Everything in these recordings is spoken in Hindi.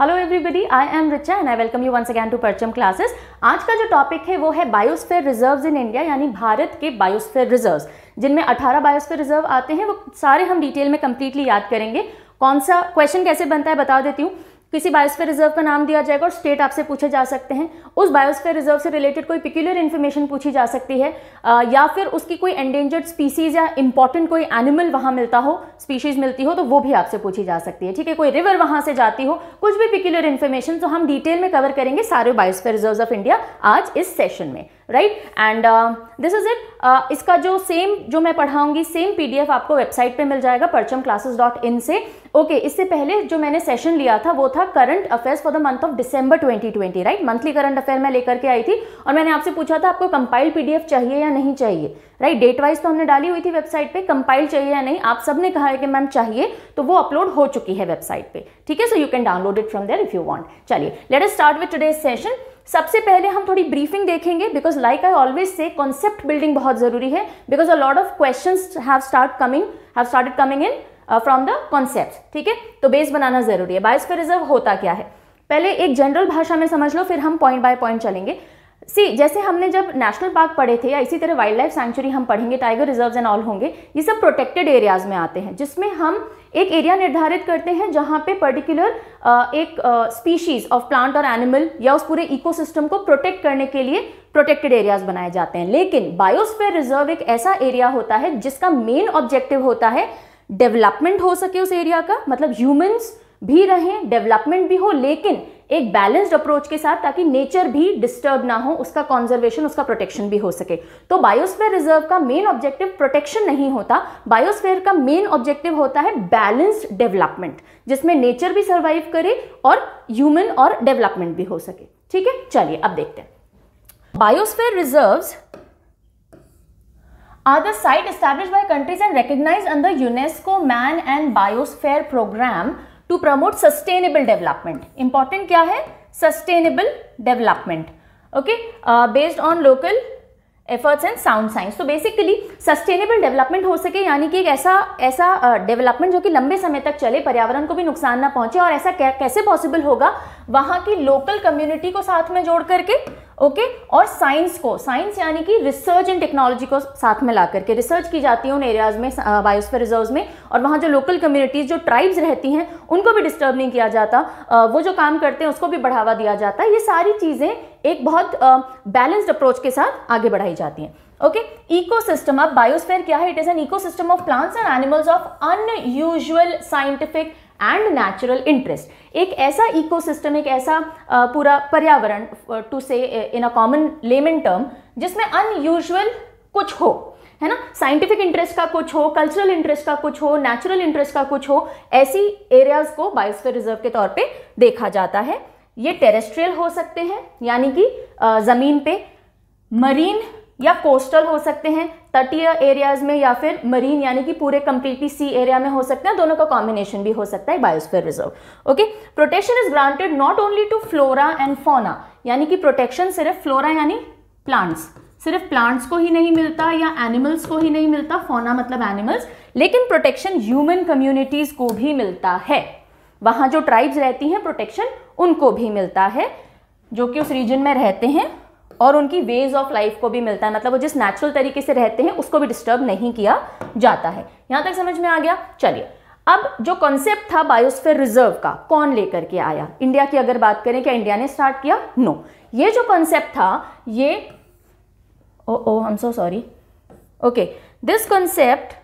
Hello everybody I am Richa and I welcome you once again to Parcham classes आज का जो टॉपिक है वो है बायोस्फेयर रिजर्व्स इन इंडिया यानी भारत के बायोस्फेयर रिजर्व्स जिनमें 18 बायोस्फेयर रिजर्व आते हैं वो सारे हम डिटेल में कम्प्लीटली याद करेंगे कौन सा क्वेश्चन कैसे बनता है बता देती हूँ किसी बायोस्फेयर रिजर्व का नाम दिया जाएगा और स्टेट आपसे पूछे जा सकते हैं उस बायोस्फेयर रिजर्व से रिलेटेड कोई पिक्यूलर इन्फॉर्मेशन पूछी जा सकती है आ, या फिर उसकी कोई एंडेंजर्ड स्पीसीज या इंपॉर्टेंट कोई एनिमल वहाँ मिलता हो स्पीशीज मिलती हो तो वो भी आपसे पूछी जा सकती है ठीक है कोई रिवर वहाँ से जाती हो कुछ भी पिक्यूलर इन्फॉर्मेशन तो हम डिटेल में कवर करेंगे सारे बायोस्फेयर रिजर्व ऑफ इंडिया आज इस सेशन में right and this is it इसका जो सेम जो मैं पढ़ाऊंगी सेम पीडीएफ आपको वेबसाइट पे मिल जाएगा परचम क्लासेस डॉट इन से ओके okay, इससे पहले जो मैंने सेशन लिया था वो था current affairs for the month of December 2020 right monthly current affair मैं लेकर के आई थी और मैंने आपसे पूछा था आपको कंपाइल पीडीएफ चाहिए या नहीं चाहिए राइट डेट वाइज तो हमने डाली हुई थी वेबसाइट पे कंपाइल चाहिए या नहीं आप सबने कहा है कि मैम चाहिए तो वो अपलोड हो चुकी है वेबसाइट पे ठीक है so you can download it from there if you want चलिए let's start with today session सबसे पहले हम थोड़ी ब्रीफिंग देखेंगे because like I always say concept building बहुत जरूरी है because a lot of question have start coming have started coming in from the concept ठीक है तो बेस बनाना जरूरी है बायोस्फेयर रिजर्व होता क्या है पहले एक जनरल भाषा में समझ लो फिर हम पॉइंट बाय पॉइंट चलेंगे सी जैसे हमने जब नेशनल पार्क पढ़े थे या इसी तरह वाइल्ड लाइफ सेंचुरी हम पढ़ेंगे टाइगर रिजर्व्स एंड ऑल होंगे ये सब प्रोटेक्टेड एरियाज में आते हैं जिसमें हम एक एरिया निर्धारित करते हैं जहाँ पे पर्टिकुलर एक स्पीशीज ऑफ प्लांट और एनिमल या उस पूरे इकोसिस्टम को प्रोटेक्ट करने के लिए प्रोटेक्टेड एरियाज बनाए जाते हैं लेकिन बायोस्फेयर रिजर्व एक ऐसा एरिया होता है जिसका मेन ऑब्जेक्टिव होता है डेवलपमेंट हो सके उस एरिया का मतलब ह्यूमंस भी रहें डेवलपमेंट भी हो लेकिन एक बैलेंस्ड अप्रोच के साथ ताकि नेचर भी डिस्टर्ब ना हो उसका कॉन्जर्वेशन उसका प्रोटेक्शन भी हो सके तो बायोस्फेयर रिजर्व का मेन ऑब्जेक्टिव प्रोटेक्शन नहीं होता बायोस्फेयर का मेन ऑब्जेक्टिव होता है बैलेंस्ड डेवलपमेंट जिसमें नेचर भी सर्वाइव करे और ह्यूमन और डेवलपमेंट भी हो सके ठीक है चलिए अब देखते हैं biosphere reserve are the sites establish by countries and recognise on UNESCO man and biosphere programme to promote sustainable development important क्या है sustainable development okay based on local efforts and sound science तो बेसिकली सस्टेनेबल डेवलपमेंट हो सके यानी कि एक ऐसा ऐसा डेवलपमेंट uh, जो कि लंबे समय तक चले पर्यावरण को भी नुकसान ना पहुंचे और ऐसा कैसे पॉसिबल होगा वहां की लोकल कम्युनिटी को साथ में जोड़ करके ओके और साइंस को साइंस यानी कि रिसर्च इन टेक्नोलॉजी को साथ में ला करके रिसर्च की जाती है उन एरियाज में बायोस्फीयर रिजर्व्स में और वहाँ जो लोकल कम्युनिटीज़ जो ट्राइब्स रहती हैं उनको भी डिस्टर्ब नहीं किया जाता वो जो काम करते हैं उसको भी बढ़ावा दिया जाता है ये सारी चीज़ें एक बहुत बैलेंस्ड अप्रोच के साथ आगे बढ़ाई जाती हैं ओके इकोसिस्टम अब बायोस्फेयर क्या है it is an ecosystem of plants and animals of unusual scientific and natural interest एक ऐसा इकोसिस्टम एक ऐसा पूरा पर्यावरण to say in a common layman term जिसमें अनयूजल कुछ हो है ना साइंटिफिक इंटरेस्ट का कुछ हो कल्चरल इंटरेस्ट का कुछ हो नेचुरल इंटरेस्ट का कुछ हो ऐसी एरियाज को बायोस्फीयर रिजर्व के तौर पे देखा जाता है ये टेरेस्ट्रियल हो सकते हैं यानी कि ज़मीन पे मरीन या कोस्टल हो सकते हैं तटीय एरियाज में या फिर मरीन यानी कि पूरे कंप्लीटली सी एरिया में हो सकते हैं दोनों का कॉम्बिनेशन भी हो सकता है biosphere reserve okay protection is granted not only to flora and fauna यानी कि प्रोटेक्शन सिर्फ फ्लोरा यानी प्लांट्स सिर्फ प्लांट्स को ही नहीं मिलता या एनिमल्स को ही नहीं मिलता फोना मतलब एनिमल्स लेकिन प्रोटेक्शन ह्यूमन कम्युनिटीज को भी मिलता है वहाँ जो ट्राइब्स रहती हैं प्रोटेक्शन उनको भी मिलता है जो कि उस रीजन में रहते हैं और उनकी वेज ऑफ लाइफ को भी मिलता है मतलब वो जिस नेचुरल तरीके से रहते हैं उसको भी डिस्टर्ब नहीं किया जाता है यहाँ तक समझ में आ गया चलिए अब जो कॉन्सेप्ट था बायोस्फेयर रिजर्व का कौन लेकर के आया इंडिया की अगर बात करें क्या इंडिया ने स्टार्ट किया नो no. ये जो कॉन्सेप्ट था ये oh oh I am so sorry okay this concept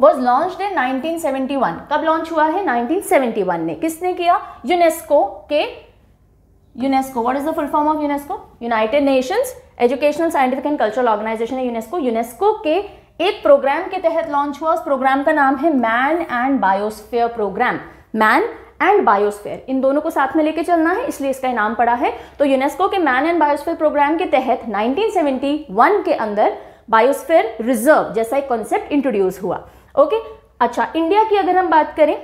was launch in 1971 कब लॉन्च हुआ है 1971 ने किसने किया यूनेस्को के UNESCO what is the full form of UNESCO United Nations educational scientific and cultural organisation है यूनेस्को यूनेस्को के एक प्रोग्राम के तहत लॉन्च हुआ उस प्रोग्राम का नाम है man and biosphere programme man and biosphere इन दोनों को साथ में लेके चलना है इसलिए इसका नाम पड़ा है तो यूनेस्को के मैन एंड बायोस्फेयर प्रोग्राम के तहत 1971 के अंदर बायोस्फेयर रिजर्व जैसा एक कॉन्सेप्ट इंट्रोड्यूस हुआ ओके अच्छा इंडिया की अगर हम बात करें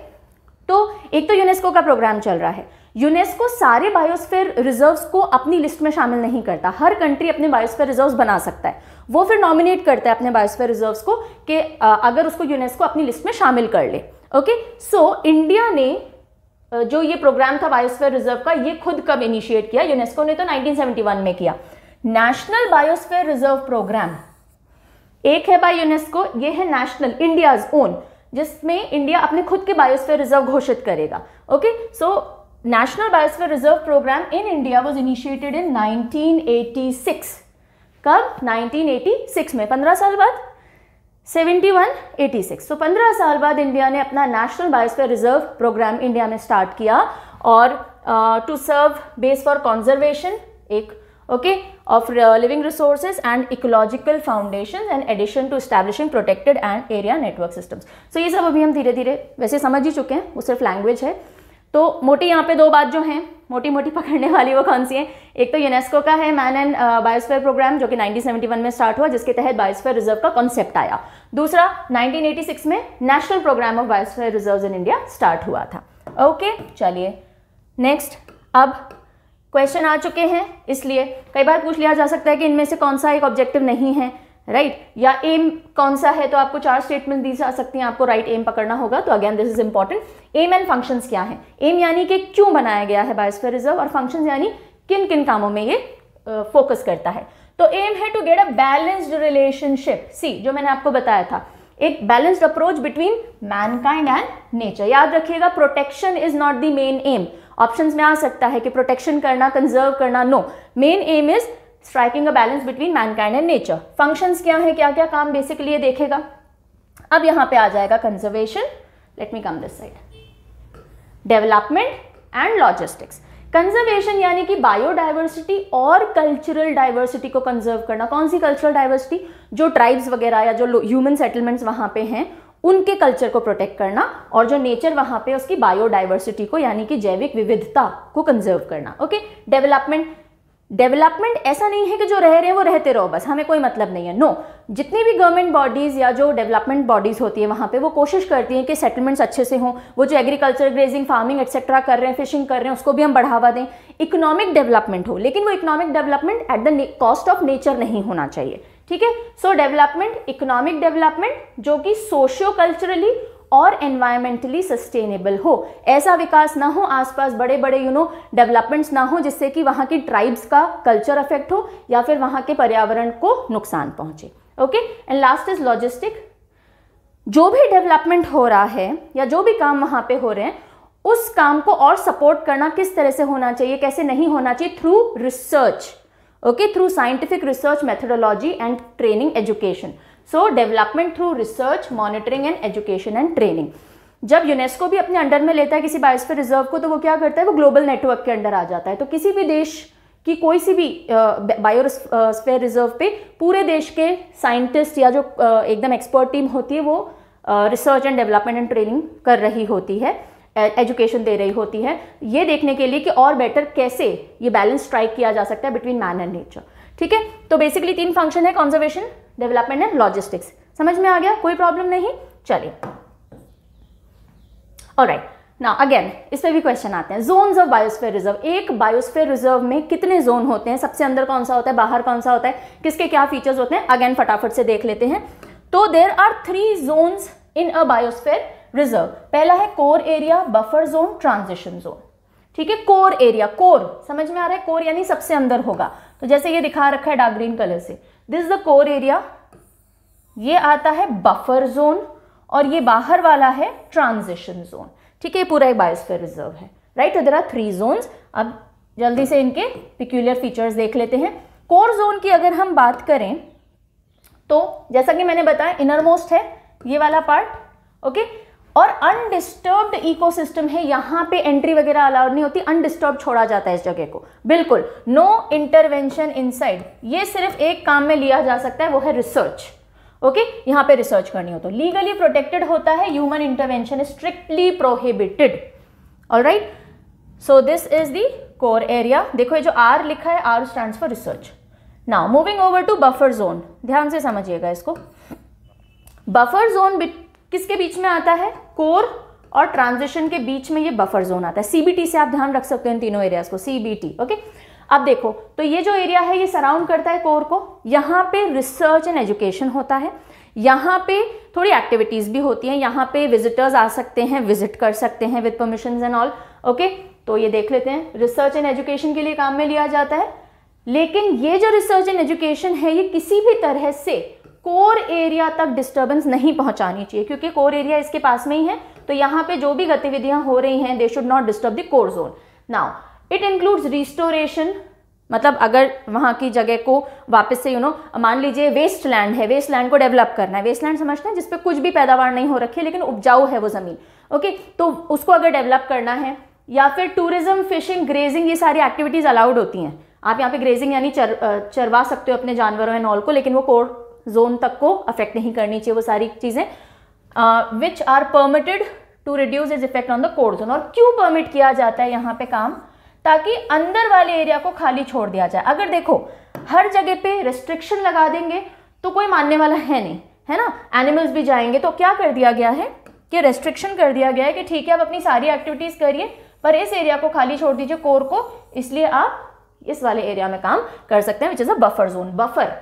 तो एक तो यूनेस्को का प्रोग्राम चल रहा है यूनेस्को सारे बायोस्फेयर रिजर्व्स को अपनी लिस्ट में शामिल नहीं करता हर कंट्री अपने बायोस्फेयर रिजर्व्स बना सकता है वो फिर नॉमिनेट करता है अपने बायोस्फेयर रिजर्व्स को कि अगर उसको यूनेस्को अपनी लिस्ट में शामिल कर ले ओके सो इंडिया ने जो ये प्रोग्राम था बायोस्फेयर रिजर्व का ये खुद कब इनिशिएट किया यूनेस्को ने तो 1971 में किया नेशनल बायोस्फेयर रिजर्व प्रोग्राम एक है बाय यूनेस्को ये है नेशनल इंडियाज ओन जिसमें इंडिया अपने खुद के बायोस्फेयर रिजर्व घोषित करेगा okay so National Biosphere Reserve Program in India was initiated in 1986. कब 1986 में 15 साल बाद 7186. तो 15 साल बाद इंडिया ने अपना national biosphere reserve programme India में स्टार्ट किया और to serve base for conservation एक okay of living resources and ecological foundation and addition to establishing protected and area network systems so ये सब अभी हम धीरे धीरे वैसे समझ ही चुके हैं वो सिर्फ लैंग्वेज है तो मोटी यहाँ पे दो बात जो हैं मोटी मोटी पकड़ने वाली वो कौन सी हैं एक तो यूनेस्को का है मैन एंड बायोस्फेयर प्रोग्राम जो कि 1971 में स्टार्ट हुआ जिसके तहत बायोस्फेयर रिजर्व का कॉन्सेप्ट आया दूसरा 1986 में national programme of biosphere reserve in India start हुआ था ओके चलिए नेक्स्ट अब क्वेश्चन आ चुके हैं इसलिए कई बार पूछ लिया जा सकता है कि इनमें से कौन सा एक ऑब्जेक्टिव नहीं है राइट right? या एम कौन सा है तो आपको चार स्टेटमेंट दी जा सकती हैं आपको राइट right एम पकड़ना होगा तो again this is important aim and functions क्या है एम यानी कि क्यों बनाया गया है बायोस्फेयर रिजर्व और फंक्शंस यानी किन किन कामों में ये फोकस uh, करता है तो एम है to get a balanced relationship see जो मैंने आपको बताया था एक balanced approach between mankind and nature याद रखिएगा protection is not the main aim option में आ सकता है कि प्रोटेक्शन करना कंजर्व करना no main aim is striking a balance between mankind and nature functions क्या है क्या क्या काम बेसिकली ये देखेगा अब यहाँ पे आ जाएगा conservation let me come this side development and logistics conservation यानी कि बायोडाइवर्सिटी और कल्चरल डाइवर्सिटी को कंजर्व करना कौन सी कल्चरल डाइवर्सिटी जो ट्राइब्स वगैरह या जो ह्यूमन सेटलमेंट्स वहां पे हैं उनके कल्चर को प्रोटेक्ट करना और जो नेचर वहां पे उसकी बायोडाइवर्सिटी को यानी कि जैविक विविधता को कंजर्व करना ओके डेवलपमेंट डेवलपमेंट ऐसा नहीं है कि जो रह रहे हैं वो रहते रहो बस हमें कोई मतलब नहीं है नो no. जितनी भी गवर्नमेंट बॉडीज़ या जो डेवलपमेंट बॉडीज़ होती है वहाँ पे वो कोशिश करती हैं कि सेटलमेंट्स अच्छे से हों वो जो एग्रीकल्चर ग्रेजिंग फार्मिंग एक्सेट्रा कर रहे हैं फिशिंग कर रहे हैं उसको भी हम बढ़ावा दें इकोनॉमिक डेवलपमेंट हो लेकिन वो economic development at the cost of nature नहीं होना चाहिए ठीक है सो डेवलपमेंट इकोनॉमिक डेवलपमेंट जो कि सोशियो कल्चरली और एनवायरमेंटली सस्टेनेबल हो ऐसा विकास ना हो आसपास बड़े बड़े यू नो डेवलपमेंट्स ना हो जिससे कि वहाँ की ट्राइब्स का कल्चर अफेक्ट हो या फिर वहाँ के पर्यावरण को नुकसान पहुँचे okay and last is logistic जो भी डेवलपमेंट हो रहा है या जो भी काम वहाँ पे हो रहे हैं उस काम को और सपोर्ट करना किस तरह से होना चाहिए कैसे नहीं होना चाहिए through research okay through scientific research methodology and training education so development through research monitoring and education and training जब यूनेस्को भी अपने अंडर में लेता है किसी बायोस्फीयर रिजर्व को तो वो क्या करता है वो ग्लोबल नेटवर्क के अंडर आ जाता है तो किसी भी देश की कोई सी भी बायोस्फीयर रिजर्व पे पूरे देश के साइंटिस्ट या जो एकदम एक्सपर्ट टीम होती है वो research and development and training कर रही होती है एजुकेशन दे रही होती है ये देखने के लिए कि और बेटर कैसे ये बैलेंस स्ट्राइक किया जा सकता है बिटवीन मैन एंड नेचर ठीक है तो बेसिकली तीन फंक्शन है कॉन्जर्वेशन डेवलपमेंट एंड लॉजिस्टिक्स समझ में आ गया कोई प्रॉब्लम नहीं चलिए और राइट ना अगेन इस पर भी क्वेश्चन आते हैं जोन्स ऑफ बायोस्फेयर रिजर्व एक बायोस्फेयर रिजर्व में कितने जोन होते हैं सबसे अंदर कौन सा होता है बाहर कौन सा होता है किसके क्या फीचर्स होते हैं अगेन फटाफट से देख लेते हैं तो there are three zone in a biosphere reserve पहला है core area buffer zone transition zone ठीक है कोर एरिया कोर समझ में आ रहा है कोर यानी सबसे अंदर होगा तो जैसे ये दिखा रखा है डार्क ग्रीन कलर से दिस द कोर एरिया ये आता है बफर जोन और ये बाहर वाला है ट्रांजिशन जोन ठीक है पूरा एक बायोस्फीयर रिजर्व है राइट इधर आर थ्री जोन्स अब जल्दी से इनके पिक्यूलर फीचर्स देख लेते हैं कोर जोन की अगर हम बात करें तो जैसा कि मैंने बताया इनर मोस्ट है ये वाला पार्ट ओके और अनडिस्टर्ब्ड इकोसिस्टम है यहां पे एंट्री वगैरह अलाउड नहीं होती अनडिस्टर्ब छोड़ा जाता है इस जगह को बिल्कुल नो इंटरवेंशन इनसाइड ये सिर्फ एक काम में लिया जा सकता है वो है रिसर्च ओके okay? यहां पे रिसर्च करनी हो तो लीगली प्रोटेक्टेड होता है human intervention strictly prohibited all right so this is the core area देखो ये जो आर लिखा है R stand for research now moving over to buffer zone ध्यान से समझिएगा इसको बफर जोन किसके बीच में आता है कोर और ट्रांजिशन के बीच में ये बफर जोन आता है सीबीटी से आप ध्यान रख सकते हैं तीनों एरियाज को सीबीटी ओके अब देखो तो ये जो एरिया है ये सराउंड करता है कोर को यहाँ पे रिसर्च एंड एजुकेशन होता है यहाँ पे थोड़ी एक्टिविटीज़ भी होती हैं यहाँ पे विजिटर्स आ सकते हैं विजिट कर सकते हैं with permission and all okay तो ये देख लेते हैं रिसर्च एंड एजुकेशन के लिए काम में लिया जाता है लेकिन ये जो रिसर्च एंड एजुकेशन है ये किसी भी तरह से कोर एरिया तक डिस्टर्बेंस नहीं पहुंचानी चाहिए क्योंकि कोर एरिया इसके पास में ही है तो यहाँ पे जो भी गतिविधियां हो रही हैं they should not disturb the core zone now it includes restoration मतलब अगर वहाँ की जगह को वापस से यू नो मान लीजिए वेस्ट लैंड है वेस्ट लैंड को डेवलप करना है वेस्ट लैंड समझते हैं जिसपे कुछ भी पैदावार नहीं हो रखी है लेकिन उपजाऊ है वो ज़मीन ओके तो उसको अगर डेवलप करना है या फिर टूरिज्म फिशिंग ग्रेजिंग ये सारी एक्टिविटीज़ अलाउड होती हैं आप यहाँ पे ग्रेजिंग यानी चर चरवा सकते हो अपने जानवरों एंड ऑल को लेकिन वो कोर जोन तक को अफेक्ट नहीं करनी चाहिए वो सारी चीज़ें which are permitted to reduce is effect on the core zone और क्यों परमिट किया जाता है यहाँ पे काम ताकि अंदर वाले एरिया को खाली छोड़ दिया जाए अगर देखो हर जगह पे रिस्ट्रिक्शन लगा देंगे तो कोई मानने वाला है नहीं है ना एनिमल्स भी जाएंगे तो क्या कर दिया गया है कि रेस्ट्रिक्शन कर दिया गया है कि ठीक है आप अपनी सारी एक्टिविटीज़ करिए पर इस एरिया को खाली छोड़ दीजिए कोर को इसलिए आप इस वाले एरिया में काम कर सकते हैं which is a buffer zone buffer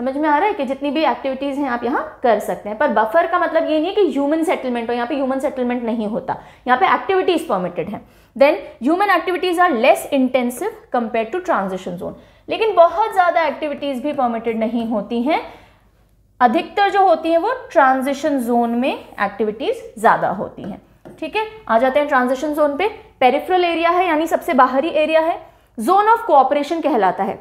समझ में आ रहा है कि जितनी भी एक्टिविटीज़ हैं आप यहाँ कर सकते हैं पर बफर का मतलब ये नहीं है कि ह्यूमन सेटलमेंट हो यहाँ पे ह्यूमन सेटलमेंट नहीं होता यहाँ पे एक्टिविटीज़ परमिटेड हैं then human activities are less intensive compare to transition zone लेकिन बहुत ज़्यादा एक्टिविटीज़ भी परमिटेड नहीं होती हैं अधिकतर जो होती हैं वो ट्रांजिशन जोन में एक्टिविटीज़ ज़्यादा होती हैं ठीक है आ जाते हैं ट्रांजिशन जोन पे पेरिफ्रल एरिया है यानी सबसे बाहरी एरिया है जोन ऑफ कोऑपरेशन कहलाता है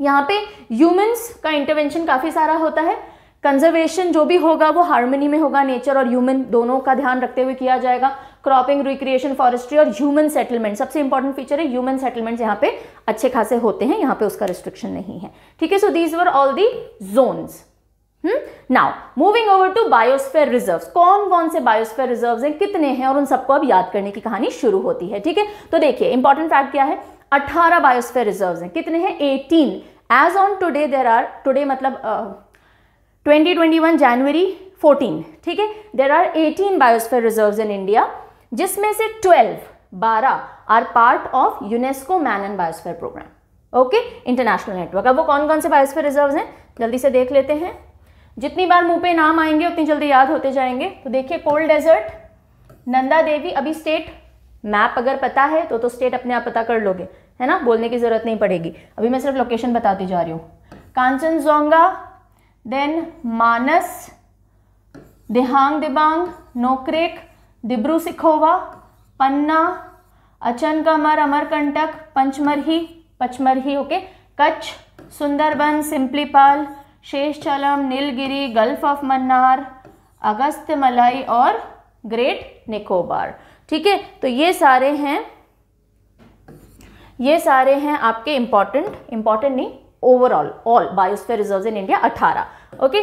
यहाँ पे ह्यूमंस का इंटरवेंशन काफ़ी सारा होता है कंजर्वेशन जो भी होगा वो हार्मनी में होगा नेचर और ह्यूमन दोनों का ध्यान रखते हुए किया जाएगा क्रॉपिंग रिक्रिएशन फॉरेस्ट्री और ह्यूमन सेटलमेंट सबसे इंपॉर्टेंट फीचर है ह्यूमन सेटलमेंट यहाँ पे अच्छे खासे होते हैं यहाँ पे उसका रिस्ट्रिक्शन नहीं है ठीक है so these were all the zone now moving over to biosphere reserve कौन कौन से बायोस्फेयर रिजर्व हैं कितने हैं और उन सबको अब याद करने की कहानी शुरू होती है ठीक है तो देखिए इंपॉर्टेंट फैक्ट क्या है 18 बायोस्फेयर रिजर्व्स हैं कितने हैं 18 as on today there are today मतलब twenty twenty one January fourteen ठीक है there are eighteen biosphere reserve in India जिसमें से ट्वेल्व बारह are part of UNESCO man and biosphere programme okay international network अब वो कौन कौन से बायोस्फेयर रिजर्व हैं जल्दी से देख लेते हैं जितनी बार मुंह पे नाम आएंगे उतनी जल्दी याद होते जाएंगे तो देखिए कोल्ड डेजर्ट नंदा देवी अभी स्टेट मैप अगर पता है तो तो स्टेट अपने आप पता कर लोगे है ना बोलने की ज़रूरत नहीं पड़ेगी अभी मैं सिर्फ लोकेशन बताती जा रही हूँ Kanchenjunga then Manas Dihang Dibang Nokrek Dibru Saikhowa Panna Achanakmar Amarkantak Pachmarhi Pachmarhi okay Kutch Sundarbans Similipal Seshachalam Nilgiri gulf of Mannar Agasthyamalai और ग्रेट निकोबार ठीक है तो ये सारे हैं ये सारे हैं आपके इंपॉर्टेंट इंपॉर्टेंट नहीं overall all biosphere reserve in India 18 okay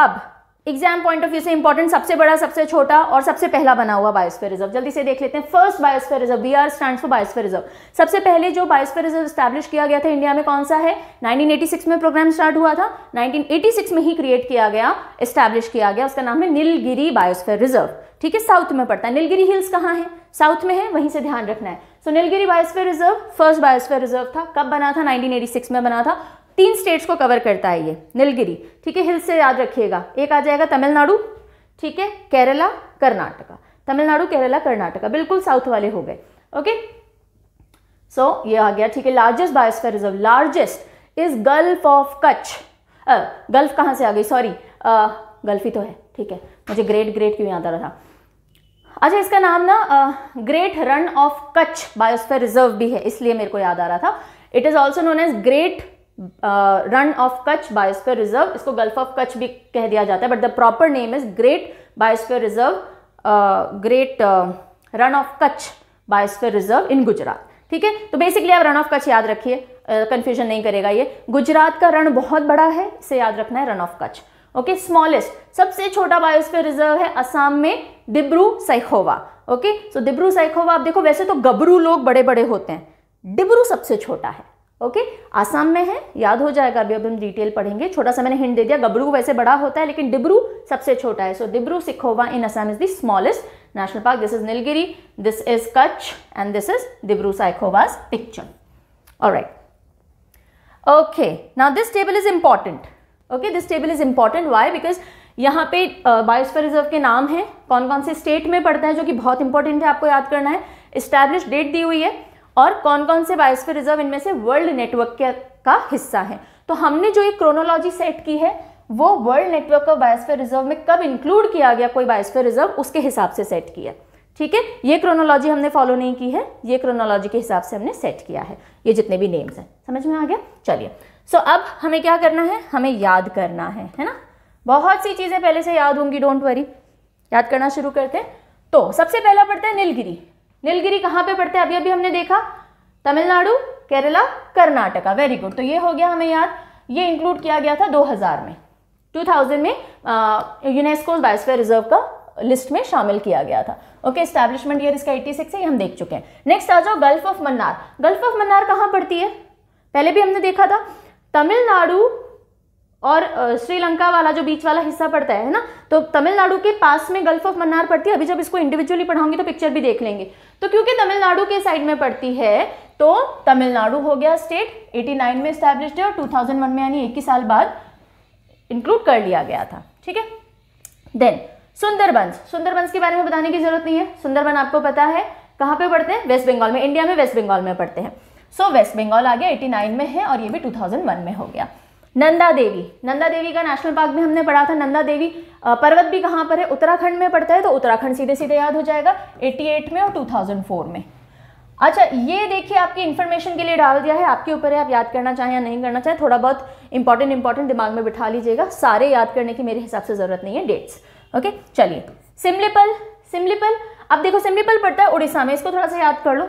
अब एग्जाम पॉइंट ऑफ व्यू से इंपॉर्टेंट सबसे बड़ा सबसे छोटा और सबसे पहला बना हुआ बायोस्फीयर रिजर्व जल्दी से देख लेते हैं first biosphere reserve B R stand for biosphere reserve सबसे पहले जो बायोस्फीयर रिजर्व स्टैब्लिश किया गया था इंडिया में कौन सा है 1986 में प्रोग्राम स्टार्ट हुआ था 1986 में ही क्रिएट किया गया स्टैब्लिश किया गया उसका नाम है नीलगिरी बायोस्फेयर रिजर्व ठीक है साउथ में पड़ता है नीलगिरी हिल्स कहाँ है साउथ में है वहीं से ध्यान रखना है सो तो Nilgiri biosphere reserve first biosphere reserve था कब बना था 1986 में बना था तीन स्टेट्स को कवर करता है ये नीलगिरी ठीक है हिल से याद रखिएगा एक आ जाएगा तमिलनाडु ठीक है केरला कर्नाटका तमिलनाडु केरला कर्नाटका बिल्कुल साउथ वाले हो गए ओके सो so, ये आ गया ठीक है largest biosphere reserve largest is gulf of Kutch gulf कहाँ से आ गई सॉरी गल्फ ही तो है ठीक है मुझे ग्रेट ग्रेट क्यों याद आ रहा था अच्छा इसका नाम ना great run of Kutch biosphere reserve भी है इसलिए मेरे को याद आ रहा था it is also known as great run of Kutch biosphere reserve इसको गल्फ ऑफ कच्छ भी कह दिया जाता है but the proper name is great biosphere reserve great run of Kutch biosphere reserve in Gujarat ठीक है तो बेसिकली आप रन ऑफ कच्छ याद रखिए कंफ्यूजन uh, नहीं करेगा ये गुजरात का रण बहुत बड़ा है इसे याद रखना है run of Kutch okay smallest सबसे छोटा बायोस्फीयर रिजर्व है असम में डिब्रू साइखोवा ओके सो डिब्रू साइखोवा आप देखो वैसे तो गबरू लोग बड़े बड़े होते हैं डिब्रू सबसे छोटा है ओके okay? आसाम में है याद हो जाएगा अभी अब हम डिटेल पढ़ेंगे छोटा सा मैंने हिंट दे दिया गबरू वैसे बड़ा होता है लेकिन डिब्रू सबसे छोटा है so Dibru Saikhowa in Assam is the smallest national park this is Nilgiri this is Kutch and this is Dibru Saikhowa's picture right okay now this table is important okay this table is important why because यहाँ पे बायोस्फेयर रिजर्व के नाम हैं कौन कौन से स्टेट में पड़ता है जो कि बहुत इंपॉर्टेंट है आपको याद करना है इस्टेब्लिश डेट दी हुई है और कौन कौन से बायोस्फेयर रिजर्व इनमें से वर्ल्ड नेटवर्क का हिस्सा है तो हमने जो एक क्रोनोलॉजी सेट की है वो world network of biosphere reserve में कब इंक्लूड किया गया कोई बायोस्फेयर रिजर्व उसके हिसाब से सेट किया ठीक है ये क्रोनोलॉजी हमने फॉलो नहीं की है ये क्रोनोलॉजी के हिसाब से हमने सेट किया है ये जितने भी नेम्स हैं समझ में आ गया चलिए सो so, अब हमें क्या करना है हमें याद करना है है ना बहुत सी चीज़ें पहले से याद होंगी डोंट वरी याद करना शुरू करते हैं तो सबसे पहला पड़ता है नीलगिरी नीलगिरी कहाँ पे पढ़ते हैं अभी अभी हमने देखा तमिलनाडु केरला कर्नाटका वेरी गुड तो ये हो गया हमें याद ये इंक्लूड किया गया था 2000 में 2000 में यूनेस्को बायोस्फेयर रिजर्व का लिस्ट में शामिल किया गया था ओके स्टैब्लिशमेंट ईयर इसका 86 है ये हम देख चुके हैं नेक्स्ट आ जाओ gulf of Mannar gulf of Mannar कहाँ पड़ती है पहले भी हमने देखा था तमिलनाडु और श्रीलंका वाला जो बीच वाला हिस्सा पड़ता है ना तो तमिलनाडु के पास में गल्फ ऑफ मन्नार पड़ती है अभी जब इसको इंडिविजुअली पढ़ाऊंगी तो पिक्चर भी देख लेंगे तो क्योंकि तमिलनाडु के साइड में पड़ती है तो तमिलनाडु हो गया स्टेट 89 में स्टैब्लिश है और 2001 में यानी एक ही साल बाद इंक्लूड कर लिया गया था ठीक है देन सुंदरबंस सुंदरबंस के बारे में बताने की जरूरत नहीं है सुंदरबन आपको पता है कहाँ पे पढ़ते हैं वेस्ट बंगाल में इंडिया में वेस्ट बंगाल में पढ़ते हैं सो वेस्ट बंगाल आ गया एटी में है और ये भी टू में हो गया नंदा देवी नंदा देवी का नेशनल पार्क भी हमने पढ़ा था नंदा देवी पर्वत भी कहाँ पर है उत्तराखंड में पड़ता है तो उत्तराखंड सीधे सीधे याद हो जाएगा 88 में और 2004 में अच्छा ये देखिए आपकी इन्फॉर्मेशन के लिए डाल दिया है आपके ऊपर है आप याद करना चाहें या नहीं करना चाहें थोड़ा बहुत इंपॉर्टेंट इंपॉर्टेंट दिमाग में बिठा लीजिएगा सारे याद करने की मेरे हिसाब से ज़रूरत नहीं है डेट्स ओके चलिए सिमलीपल सिमलीपल अब देखो सिमलीपल पड़ता है उड़ीसा में इसको थोड़ा सा याद कर लो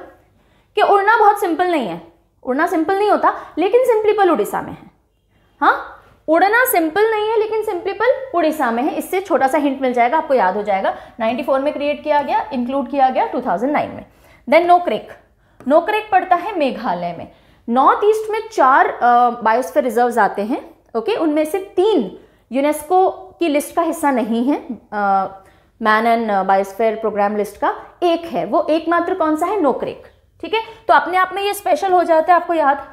कि उड़ना बहुत सिंपल नहीं है उड़ना सिंपल नहीं होता लेकिन सिंपलीपल उड़ीसा में है हाँ उड़ना सिंपल नहीं है लेकिन सिंपलीपल उड़ीसा में है इससे छोटा सा हिंट मिल जाएगा आपको याद हो जाएगा 94 में क्रिएट किया गया इंक्लूड किया गया 2009 में देन नोक्रेक नोक्रेक पड़ता है मेघालय में नॉर्थ ईस्ट में चार बायोस्फीयर रिजर्व आते हैं ओके उनमें से तीन यूनेस्को की लिस्ट का हिस्सा नहीं है man and biosphere programme list का एक है वो एकमात्र कौन सा है नोक्रेक ठीक है तो अपने आप में ये स्पेशल हो जाता है आपको याद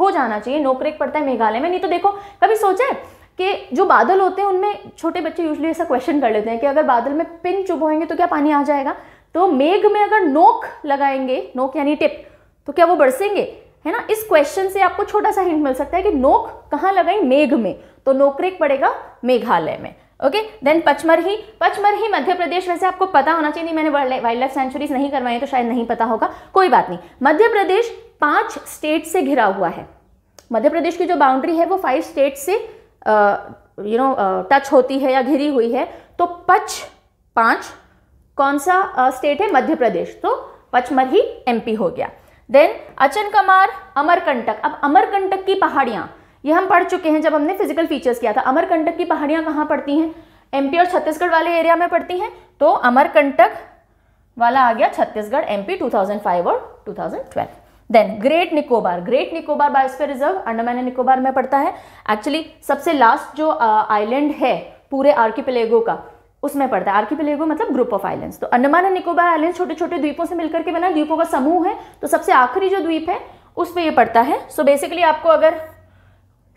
हो जाना चाहिए नो क्रेक पड़ता है मेघालय में नहीं तो देखो कभी सोचा है कि जो बादल होते हैं उनमें छोटे बच्चे यूजली ऐसा क्वेश्चन कर लेते हैं कि अगर बादल में पिन चुभोएंगे तो क्या पानी आ जाएगा तो मेघ में अगर नोक लगाएंगे नोक यानी टिप तो क्या वो बरसेंगे है ना इस क्वेश्चन से आपको छोटा सा हिंट मिल सकता है कि नोक कहाँ लगाई मेघ में तो नोकरेक पड़ेगा मेघालय में ओके देन पचमरही पचमरही मध्य प्रदेश वैसे आपको पता होना चाहिए नहीं मैंने वाइल्ड लाइफ सेंचुरीज नहीं करवाई तो शायद नहीं पता होगा कोई बात नहीं मध्य प्रदेश पांच स्टेट से घिरा हुआ है मध्य प्रदेश की जो बाउंड्री है वो फाइव स्टेट से यू नो टच होती है या घिरी हुई है तो पच पाँच कौन सा स्टेट है मध्य प्रदेश तो पचमर ही एमपी हो गया देन अचन कमार अमरकंटक अब अमरकंटक की पहाड़ियां ये हम पढ़ चुके हैं जब हमने फिजिकल फीचर्स किया था अमरकंटक की पहाड़ियाँ कहाँ पड़ती हैं एमपी और छत्तीसगढ़ वाले एरिया में पड़ती हैं तो अमरकंटक वाला आ गया छत्तीसगढ़ एमपी 2005 और 2012 then great Nicobar great Nicobar biosphere reserve Andaman and Nicobar में पड़ता है एक्चुअली सबसे लास्ट जो आइलैंड uh, है पूरे आर्किपेलेगो का उसमें पड़ता है आर्किपेलेगो मतलब ग्रुप ऑफ आइलैंड्स तो अंडमान एंड निकोबार आइलैंड छोटे छोटे द्वीपों से मिलकर के बना द्वीपों का समूह है तो सबसे आखिरी जो द्वीप है उस पर यह पड़ता है सो so बेसिकली आपको अगर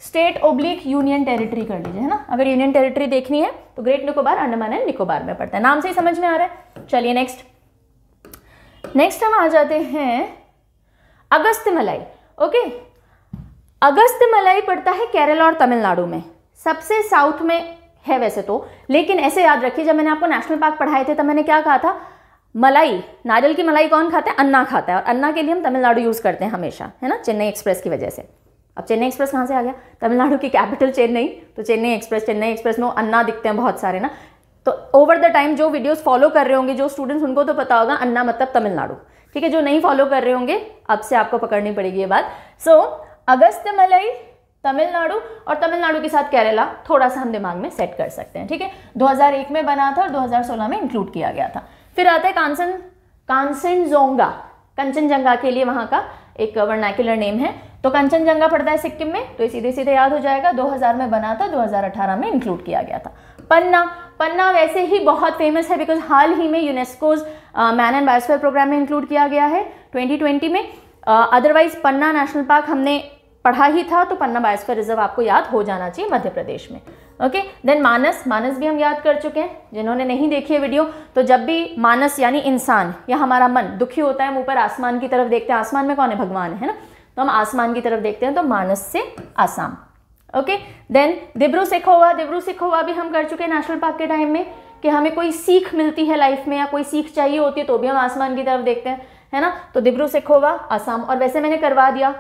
स्टेट ओब्लिक यूनियन टेरिटरी कर लीजिए है ना अगर यूनियन टेरिटरी देखनी है तो ग्रेट निकोबार अंडमान एंड निकोबार में पड़ता है नाम से ही समझ में आ रहा है चलिए नेक्स्ट नेक्स्ट हम आ जाते हैं अगस्त मलाई ओके अगस्त मलाई पड़ता है केरल और तमिलनाडु में सबसे साउथ में है वैसे तो लेकिन ऐसे याद रखिए जब मैंने आपको नेशनल पार्क पढ़ाए थे तब मैंने क्या कहा था मलाई नारियल की मलाई कौन खाता है अन्ना खाता है और अन्ना के लिए हम तमिलनाडु यूज़ करते हैं हमेशा है ना चेन्नई एक्सप्रेस की वजह से अब चेन्नई एक्सप्रेस कहाँ से आ गया तमिलनाडु की कैपिटल चेन्नई तो चेन्नई एक्सप्रेस चेन्नई एक्सप्रेस में अन्ना दिखते हैं बहुत सारे ना तो ओवर द टाइम जो वीडियोस फॉलो कर रहे होंगे जो स्टूडेंट्स उनको तो पता होगा अन्ना मतलब तमिलनाडु ठीक है जो नहीं फॉलो कर रहे होंगे अब से आपको पकड़नी पड़ेगी ये बात सो so, अगस्त मलई तमिलनाडु और तमिलनाडु के साथ केरला थोड़ा सा हम दिमाग में सेट कर सकते हैं ठीक है 2001 में बना था और 2016 में इंक्लूड किया गया था फिर आता है कांसन कांसनजोंगा कंचनजंगा के लिए वहां का एक वर्नाक्युलर नेम है तो कंचनजंगा पड़ता है सिक्किम में तो ये सीधे सीधे याद हो जाएगा 2000 में बना था 2018 में इंक्लूड किया गया था पन्ना पन्ना वैसे ही बहुत फेमस है बिकॉज हाल ही में UNESCO's man and biosphere programme में इंक्लूड किया गया है 2020 में otherwise uh, Panna national park हमने पढ़ा ही था तो पन्ना बायोस्फीयर रिजर्व आपको याद हो जाना चाहिए मध्य प्रदेश में ओके देन मानस मानस भी हम याद कर चुके हैं जिन्होंने नहीं देखी है वीडियो तो जब भी मानस यानी इंसान या हमारा मन दुखी होता है हम ऊपर आसमान की तरफ देखते हैं आसमान में कौन है भगवान है ना तो हम आसमान की तरफ देखते हैं तो मानस से आसाम ओके देन दिब्रू सिखोवा दिब्रू सिखोवा भी हम कर चुके हैं नेशनल पार्क के टाइम में कि हमें कोई सीख मिलती है लाइफ में या कोई सीख चाहिए होती है तो भी हम आसमान की तरफ देखते हैं है ना तो दिब्रू सिखोवा असम और वैसे मैंने करवा दिया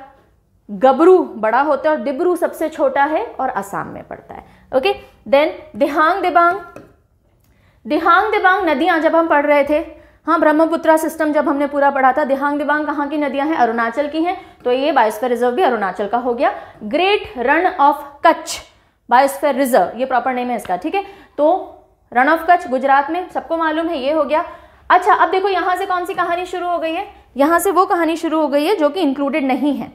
गबरू बड़ा होता है और दिब्रू सबसे छोटा है और असम में पड़ता है ओके देन दिहांग दिबांग दिहांग दिबांग नदियां जब हम पढ़ रहे थे हाँ ब्रह्मपुत्रा सिस्टम जब हमने पूरा पढ़ा था दिहांग दिवांग कहाँ की नदियां हैं अरुणाचल की हैं तो ये बायोस्फेयर रिजर्व भी अरुणाचल का हो गया great run of Kutch biosphere reserve ये प्रॉपर नेम है इसका ठीक है तो रन ऑफ कच्छ गुजरात में सबको मालूम है ये हो गया अच्छा अब देखो यहाँ से कौन सी कहानी शुरू हो गई है यहाँ से वो कहानी शुरू हो गई है जो कि इंक्लूडेड नहीं है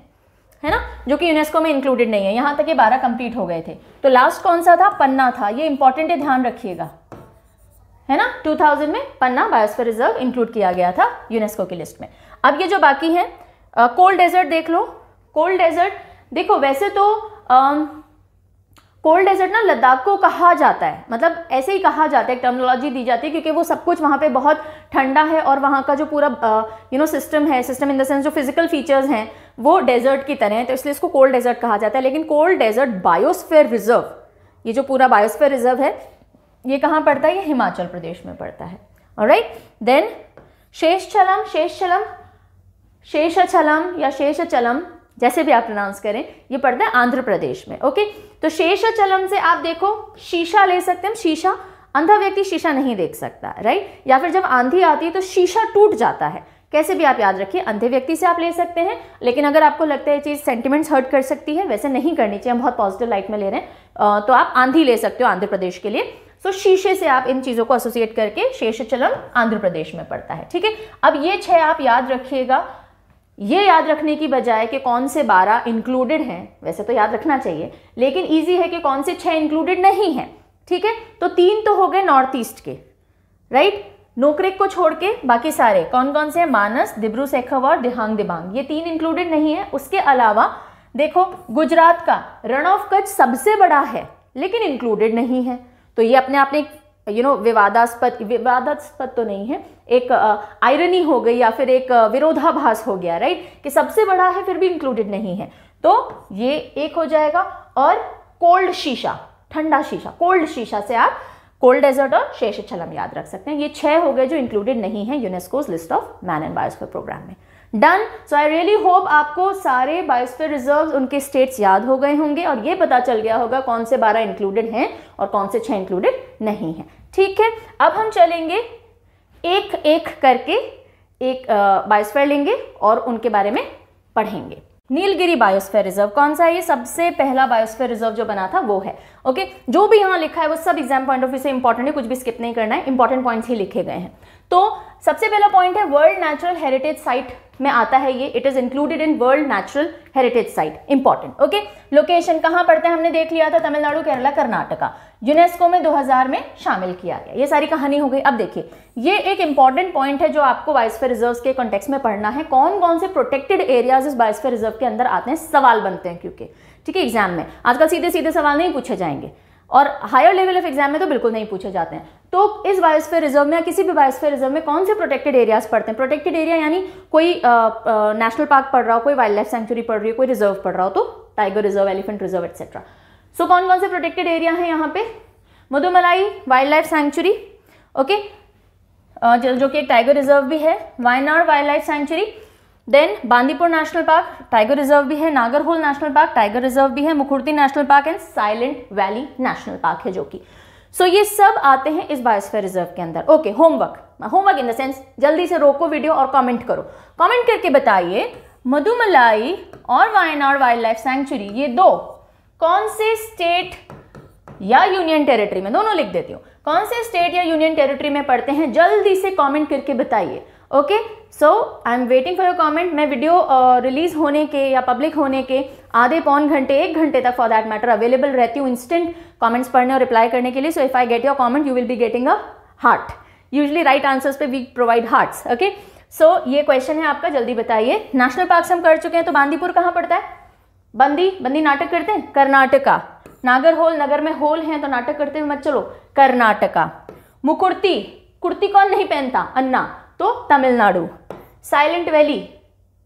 है ना जो कि यूनेस्को में इंक्लूडेड नहीं है यहाँ तक ये बारह कंप्लीट हो गए थे तो लास्ट कौन सा था पन्ना था ये इंपॉर्टेंट है ध्यान रखिएगा है ना 2000 में पन्ना बायोस्फीयर रिजर्व इंक्लूड किया गया था यूनेस्को की लिस्ट में अब ये जो बाकी है कोल्ड डेजर्ट देख लो कोल्ड डेजर्ट देखो वैसे तो कोल्ड डेजर्ट ना लद्दाख को कहा जाता है मतलब ऐसे ही कहा जाता है टर्मनोलॉजी दी जाती है क्योंकि वो सब कुछ वहाँ पे बहुत ठंडा है और वहाँ का जो पूरा यू नो सिस्टम है सिस्टम इन द सेंस जो फिजिकल फीचर्स हैं वो डेजर्ट की तरह है तो इसलिए इसको कोल्ड डेजर्ट कहा जाता है लेकिन कोल्ड डेजर्ट बायोस्फेयर रिजर्व ये जो पूरा बायोस्फेयर रिजर्व है ये कहाँ पड़ता है ये हिमाचल प्रदेश में पड़ता है और राइट देन शेष चलम शेष चलम शेष चलम या शेष चलम जैसे भी आप प्रोनाउंस करें ये पड़ता है आंध्र प्रदेश में ओके तो शेष चलम से आप देखो शीशा ले सकते हैं शीशा अंधा व्यक्ति शीशा नहीं देख सकता राइट या फिर जब आंधी आती है तो शीशा टूट जाता है कैसे भी आप याद रखिए अंधे व्यक्ति से आप ले सकते हैं लेकिन अगर आपको लगता है चीज़ सेंटिमेंट्स हर्ट कर सकती है वैसे नहीं करनी चाहिए हम बहुत पॉजिटिव लाइट में ले रहे हैं तो आप आंधी ले सकते हो आंध्र प्रदेश के लिए सो so, शीशे से आप इन चीज़ों को एसोसिएट करके शेष चलन आंध्र प्रदेश में पड़ता है ठीक है अब ये छः आप याद रखिएगा ये याद रखने की बजाय कि कौन से बारह इंक्लूडेड हैं वैसे तो याद रखना चाहिए लेकिन ईजी है कि कौन से छः इंक्लूडेड नहीं है ठीक है तो तीन तो हो गए नॉर्थ ईस्ट के राइट नोकरेक को छोड़ के बाकी सारे कौन कौन से हैं मानस दिब्रू सेखव और दिहांग दिबांग ये तीन इंक्लूडेड नहीं है उसके अलावा देखो गुजरात का रण ऑफ कच्छ सबसे बड़ा है लेकिन इंक्लूडेड नहीं है तो ये अपने आप में यू नो विवादास्पद विवादास्पद तो नहीं है एक आयरनी हो गई या फिर एक विरोधाभास हो गया राइट कि सबसे बड़ा है फिर भी इंक्लूडेड नहीं है तो ये एक हो जाएगा और कोल्ड शीशा ठंडा शीशा कोल्ड शीशा से आप कोल्ड डेजर्ट और शेष छलम याद रख सकते हैं ये छह हो गए जो इंक्लूडेड नहीं है UNESCO list of man and biosphere programme में done so I really hope आपको सारे बायोस्फीयर रिजर्व उनके स्टेट्स याद हो गए होंगे और ये पता चल गया होगा कौन से बारह इंक्लूडेड हैं और कौन से छह इंक्लूडेड नहीं हैं ठीक है अब हम चलेंगे एक एक करके एक बायोस्फीयर लेंगे और उनके बारे में पढ़ेंगे नीलगिरी बायोस्फेयर रिजर्व कौन सा है ये सबसे पहला बायोस्फेयर रिजर्व जो बना था वो है ओके जो भी यहाँ लिखा है वो सब एग्जाम पॉइंट ऑफ व्यू से इंपॉर्टेंट है कुछ भी स्किप नहीं करना है इंपॉर्टेंट पॉइंट्स ही लिखे गए हैं तो सबसे पहला पॉइंट है वर्ल्ड नेचुरल हेरिटेज साइट में आता है ये it is included in world natural heritage site important okay location कहां पड़ते हैं हमने देख लिया था तमिलनाडु केरला कर्नाटका यूनेस्को में 2000 में शामिल किया गया ये सारी कहानी हो गई अब देखिए ये एक इंपॉर्टेंट पॉइंट है जो आपको बायोस्फीयर रिजर्व के कॉन्टेक्स में पढ़ना है कौन कौन से प्रोटेक्टेड एरियाज इस बायोस्फीयर रिजर्व के अंदर आते हैं सवाल बनते हैं क्योंकि ठीक है एग्जाम में आजकल सीधे सीधे सवाल नहीं पूछे जाएंगे और हायर लेवल ऑफ एग्जाम में तो बिल्कुल नहीं पूछे जाते हैं तो इस बायोस्फीयर रिजर्व में या किसी भी बायोस्फीयर रिजर्व में कौन से प्रोटेक्टेड एरियाज पड़ते हैं प्रोटेक्टेड एरिया यानी कोई नेशनल पार्क पढ़ रहा हो कोई वाइल्ड लाइफ सेंचुरी पढ़ रही हो कोई रिजर्व पढ़ रहा हो तो tiger reserve elephant reserve etcetera so कौन कौन से प्रोटेक्टेड एरिया है यहाँ पे Mudumalai wildlife sanctuary okay जो कि एक टाइगर रिजर्व भी है Wayanad wildlife sanctuary then Bandipur national park tiger reserve भी है Nagarhole national park tiger reserve भी है Mukurthi national park and Silent Valley national park है जो कि सो so, ये सब आते हैं इस बायोस्फेयर रिजर्व के अंदर okay homework homework in the sense जल्दी से रोको वीडियो और कमेंट करो कमेंट करके बताइए मधुमलाई और वायनाड वाइल्ड लाइफ सेंचुरी ये दो कौन से स्टेट या यूनियन टेरिटरी में दोनों लिख देती हूँ कौन से स्टेट या यूनियन टेरिटरी में पढ़ते हैं जल्दी से कमेंट करके बताइए okay so I am waiting for your comment मैं वीडियो रिलीज़ uh, होने के या पब्लिक होने के आधे पौन घंटे एक घंटे तक फॉर दैट मैटर अवेलेबल रहती हूँ इंस्टेंट कमेंट्स पढ़ने और रिप्लाई करने के लिए so if I get your comment you will be getting a heart usually right answers पे we provide hearts okay so ये क्वेश्चन है आपका जल्दी बताइए नेशनल पार्क हम कर चुके हैं तो बांदीपुर कहाँ पड़ता है बंदी बंदी नाटक करते हैं कर्नाटका नागर होल नगर में होल हैं तो नाटक करते हुए मत चलो कर्नाटका मुकुर्ती कुर्ती कौन नहीं पहनता अन्ना तो तमिलनाडु साइलेंट वैली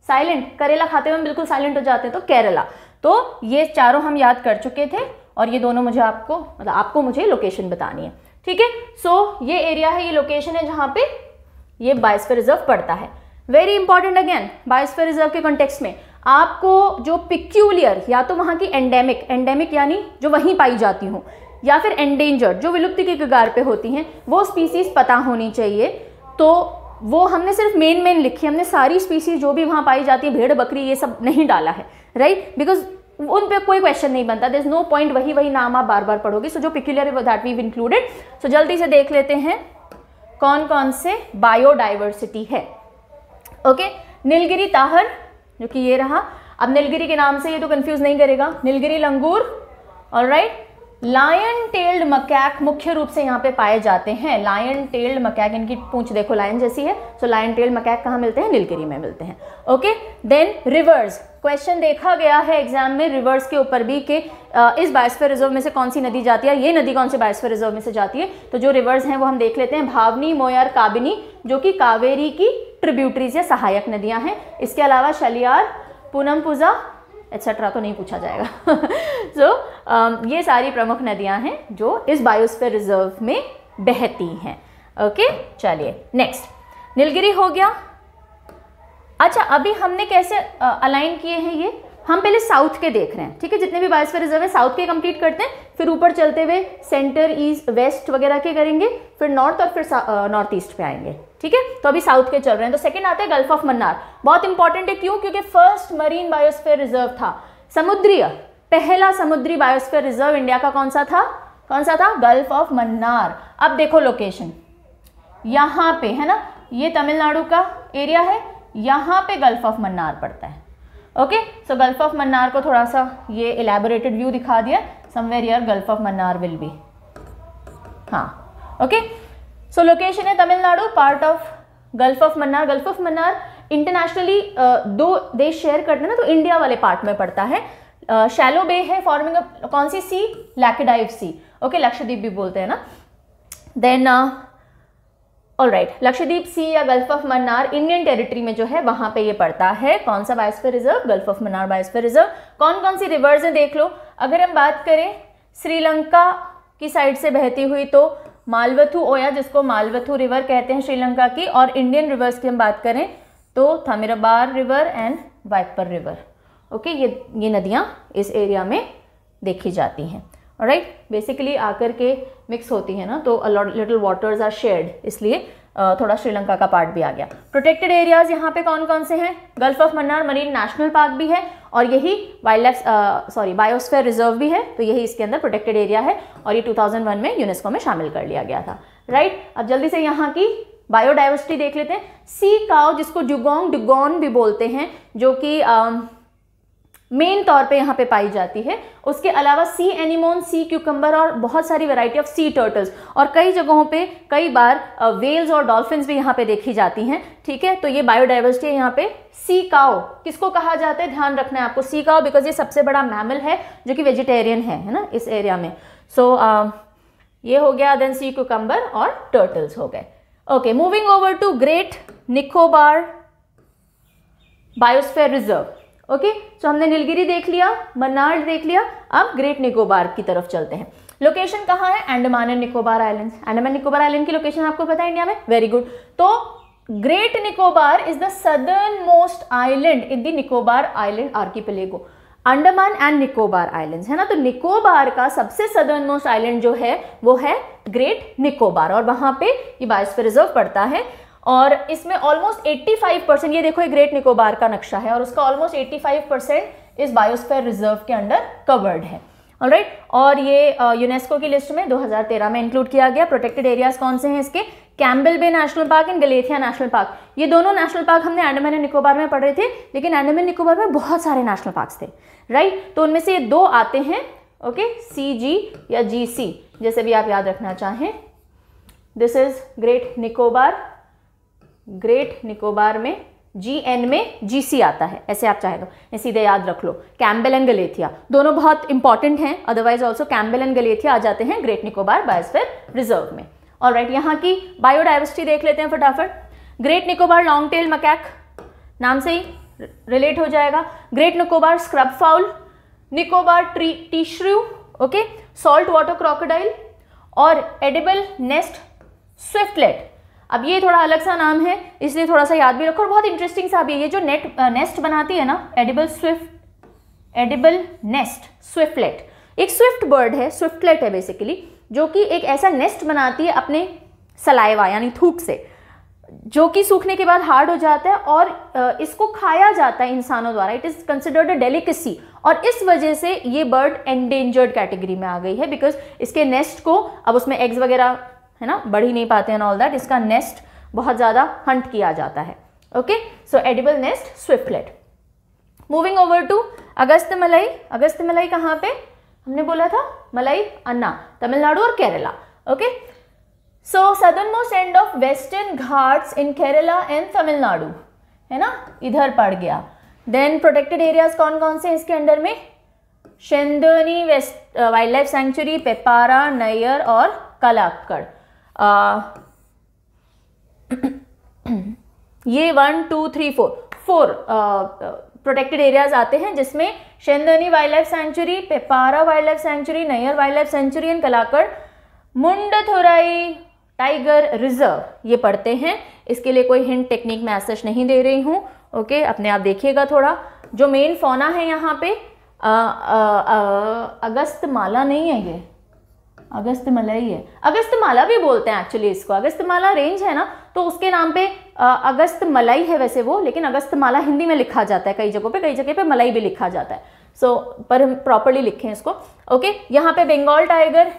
साइलेंट करेला खाते हुए बिल्कुल साइलेंट हो जाते हैं तो केरला तो ये चारों हम याद कर चुके थे और ये दोनों मुझे आपको मतलब आपको मुझे लोकेशन बतानी है ठीक है सो ये एरिया है ये लोकेशन है जहाँ पे ये बायोस्फीयर रिजर्व पड़ता है very important again biosphere reserve के कॉन्टेक्स में आपको जो पिक्यूलियर या तो वहाँ की एंडेमिक एंडेमिक यानी जो वहीं पाई जाती हूँ या फिर एंडेंजर्ड जो विलुप्ति के कगार पे होती हैं वो स्पीसीज पता होनी चाहिए तो वो हमने सिर्फ मेन मेन लिखी हमने सारी स्पीसीज जो भी वहाँ पाई जाती है भेड़ बकरी ये सब नहीं डाला है राइट बिकॉज उन पे कोई क्वेश्चन नहीं बनता दस नो पॉइंट वही वही नाम आप बार बार पढ़ोगे सो so, जो peculiar that we included so जल्दी से देख लेते हैं कौन कौन से बायोडाइवर्सिटी है ओके okay? नीलगिरी ताहर जो कि ये रहा अब नीलगिरी के नाम से ये तो कंफ्यूज नहीं करेगा नीलगिरी लंगूर और राइट लायन टेल्ड मकैक मुख्य रूप से यहाँ पे पाए जाते हैं लायन टेल्ड मकैक इनकी पूंछ देखो लायन जैसी है सो लायन टेल्ड मकैक कहाँ मिलते हैं नीलगिरी में मिलते हैं ओके देन रिवर्स क्वेश्चन देखा गया है एग्जाम में रिवर्स के ऊपर भी कि इस बायोस्फीयर रिजर्व में से कौन सी नदी जाती है ये नदी कौन से बायोस्फीयर रिजर्व में से जाती है तो जो रिवर्स हैं वो हम देख लेते हैं भावनी मोयर काबिनी जो कि कावेरी की ट्रिब्यूटरीज या सहायक नदियाँ हैं इसके अलावा शलियार पूनमपुजा एक्सेट्रा तो नहीं पूछा जाएगा सो so, um, ये सारी प्रमुख नदियां हैं जो इस बायोस्फीयर रिजर्व में बहती हैं ओके चलिए नेक्स्ट नीलगिरी हो गया अच्छा अभी हमने कैसे अलाइन किए हैं ये हम पहले साउथ के देख रहे हैं ठीक है जितने भी बायोस्फीयर रिजर्व है साउथ के कंप्लीट करते हैं फिर ऊपर चलते हुए सेंटर ईस्ट वेस्ट वगैरह के करेंगे फिर नॉर्थ और फिर नॉर्थ ईस्ट पे आएंगे ठीक है तो अभी साउथ के चल रहे हैं तो सेकेंड आते हैं गल्फ ऑफ मन्नार बहुत इंपॉर्टेंट है क्यों क्योंकि फर्स्ट मरीन बायोस्फेयर रिजर्व था समुद्रीय पहला समुद्री बायोस्फेयर रिजर्व इंडिया का कौन सा था कौन सा था गल्फ ऑफ मन्नार अब देखो लोकेशन यहां पे है ना ये तमिलनाडु का एरिया है यहां पे गल्फ ऑफ मन्नार पड़ता है okay so Gulf of Mannar को थोड़ा सा ये इलेबोरेटेड व्यू दिखा दिया somewhere here Gulf of Mannar will be हाँ ओके okay? सो लोकेशन है Tamil Nadu part of Gulf of Mannar gulf of Mannar internationally दो देश शेयर करते हैं ना तो इंडिया वाले पार्ट में पड़ता है शैलो uh, बे है फॉर्मिंग कौन सी सी लैकेडाइव सी ओके लक्षद्वीप भी बोलते हैं ना then all right Lakshadweep sea या gulf of Mannar Indian territory में जो है वहां पे ये पड़ता है कौन सा biosphere reserve gulf of Mannar biosphere reserve कौन कौन सी रिवर्स हैं देख लो अगर हम बात करें श्रीलंका की साइड से बहती हुई तो मालवथु ओया जिसको मालवथु रिवर कहते हैं श्रीलंका की और इंडियन रिवर्स की हम बात करें तो Thamirabarani river and Vaippar river okay ये ये नदियाँ इस एरिया में देखी जाती हैं राइट बेसिकली आकर के मिक्स होती है ना तो लिटिल वाटर्स आर शेयर्ड इसलिए थोड़ा श्रीलंका का पार्ट भी आ गया प्रोटेक्टेड एरियाज यहाँ पे कौन कौन से हैं gulf of Mannar marine national park भी है और यही wildlife sorry biosphere reserve भी है तो यही इसके अंदर प्रोटेक्टेड एरिया है और ये 2001 में यूनेस्को में शामिल कर लिया गया था राइट right? अब जल्दी से यहाँ की बायोडाइवर्सिटी देख लेते हैं सी काउ जिसको डुगोंग डुगोन भी बोलते हैं जो कि मेन तौर पे यहाँ पे पाई जाती है उसके अलावा सी एनिमोन सी क्यूकम्बर और बहुत सारी वैरायटी ऑफ सी टर्टल्स और कई जगहों पे कई बार वेल्स और डॉल्फिन्स भी यहाँ पे देखी जाती हैं ठीक है तो ये बायोडाइवर्सिटी है यहाँ पे सी काओ किसको कहा जाता है ध्यान रखना है आपको सी काओ बिकॉज ये सबसे बड़ा मैमल है जो कि वेजिटेरियन है है ना इस एरिया में सो so, uh, ये हो गया देन सी क्यूकम्बर और टर्टल्स हो गए okay moving over to great Nicobar biosphere reserve okay so हमने नीलगिरी देख लिया मन्नार देख लिया अब ग्रेट निकोबार की तरफ चलते हैं लोकेशन कहाँ है Andaman and Nicobar islands Andaman Nicobar island की लोकेशन आपको पता है इंडिया में वेरी गुड तो great Nicobar is the southernmost island in the Nicobar island archipelago Andaman and Nicobar islands है ना तो निकोबार का सबसे सदर्न मोस्ट आइलैंड जो है वो है ग्रेट निकोबार और वहां पे ये बायोस्फीयर रिजर्व पड़ता है और इसमें ऑलमोस्ट 85 परसेंट ये देखो ये ग्रेट निकोबार का नक्शा है और उसका ऑलमोस्ट 85 परसेंट इस बायोस्फेयर रिजर्व के अंडर कवर्ड है राइट right? और ये यूनेस्को की लिस्ट में 2013 में इंक्लूड किया गया प्रोटेक्टेड एरियाज कौन से हैं इसके Campbell Bay national park and Galathea national park ये दोनों नेशनल पार्क हमने एंडमेन एंड निकोबार में पढ़ रहे थे लेकिन एंडमान निकोबार में बहुत सारे नेशनल पार्क थे राइट right? तो उनमें से ये दो आते हैं ओके सी जी या जी सी जैसे भी आप याद रखना चाहें this is great Nicobar great Nicobar में जी एन में जी सी आता है ऐसे आप चाहे तो सीधे याद रख लो कैम्बेल एंड गलेथिया दोनों बहुत इंपॉर्टेंट हैं otherwise also Campbell and Galathea आ जाते हैं ग्रेट निकोबार बायोस्फेयर रिजर्व में और राइट यहाँ की बायोडाइवर्सिटी देख लेते हैं फटाफट great Nicobar long tail macaque नाम से ही रिलेट हो जाएगा great Nicobar scrub fowl Nicobar tree shrew okay salt water crocodile और एडिबल नेस्ट स्विफ्टलेट अब ये थोड़ा अलग सा नाम है इसलिए थोड़ा सा याद भी रखो और बहुत इंटरेस्टिंग सा भी है ये जो नेट नेस्ट बनाती है ना edible swift edible nest swiftlet एक स्विफ्ट बर्ड है स्विफ्टलेट है बेसिकली जो कि एक ऐसा नेस्ट बनाती है अपने सलाइवा यानी थूक से जो कि सूखने के बाद हार्ड हो जाता है और इसको खाया जाता है इंसानों द्वारा it is considered a delicacy और इस वजह से ये बर्ड एंडेंजर्ड कैटेगरी में आ गई है बिकॉज इसके नेस्ट को अब उसमें एग्स वगैरह है ना बढ़ ही नहीं पाते हैं ऑल दैट इसका नेस्ट बहुत ज़्यादा हंट किया जाता है okay so edible nest swiftlet moving over to Agasthyamalai अगस्त मलाई कहाँ पे हमने बोला था मलाई अन्ना तमिलनाडु और Kerala okay so southern most end of Western Ghats in Kerala and Tamil Nadu है ना इधर पड़ गया देन प्रोटेक्टेड एरियाज कौन कौन से इसके अंडर में Shendurney west wildlife sanctuary Peppara Neyyar और कलाक्कड़ ये one two three four four protected areas आते हैं जिसमें Shendurney wildlife sanctuary Peppara wildlife sanctuary Neyyar wildlife sanctuary and Kalakkad Thurai tiger reserve ये पढ़ते हैं इसके लिए कोई हिंट टेक्निक मैं एसच नहीं दे रही हूँ ओके अपने आप देखिएगा थोड़ा जो मेन फोना है यहाँ पे आ, आ, आ, अगस्त माला नहीं है ये अगस्त मलई है अगस्त माला भी बोलते हैं एक्चुअली इसको अगस्त माला रेंज है ना तो उसके नाम पे अगस्त मलाई है वैसे वो लेकिन अगस्त माला हिंदी में लिखा जाता है कई जगहों पे कई जगह पे मलाई भी लिखा जाता है सो so, पर हम प्रॉपरली लिखें इसको ओके यहाँ पे बंगाल टाइगर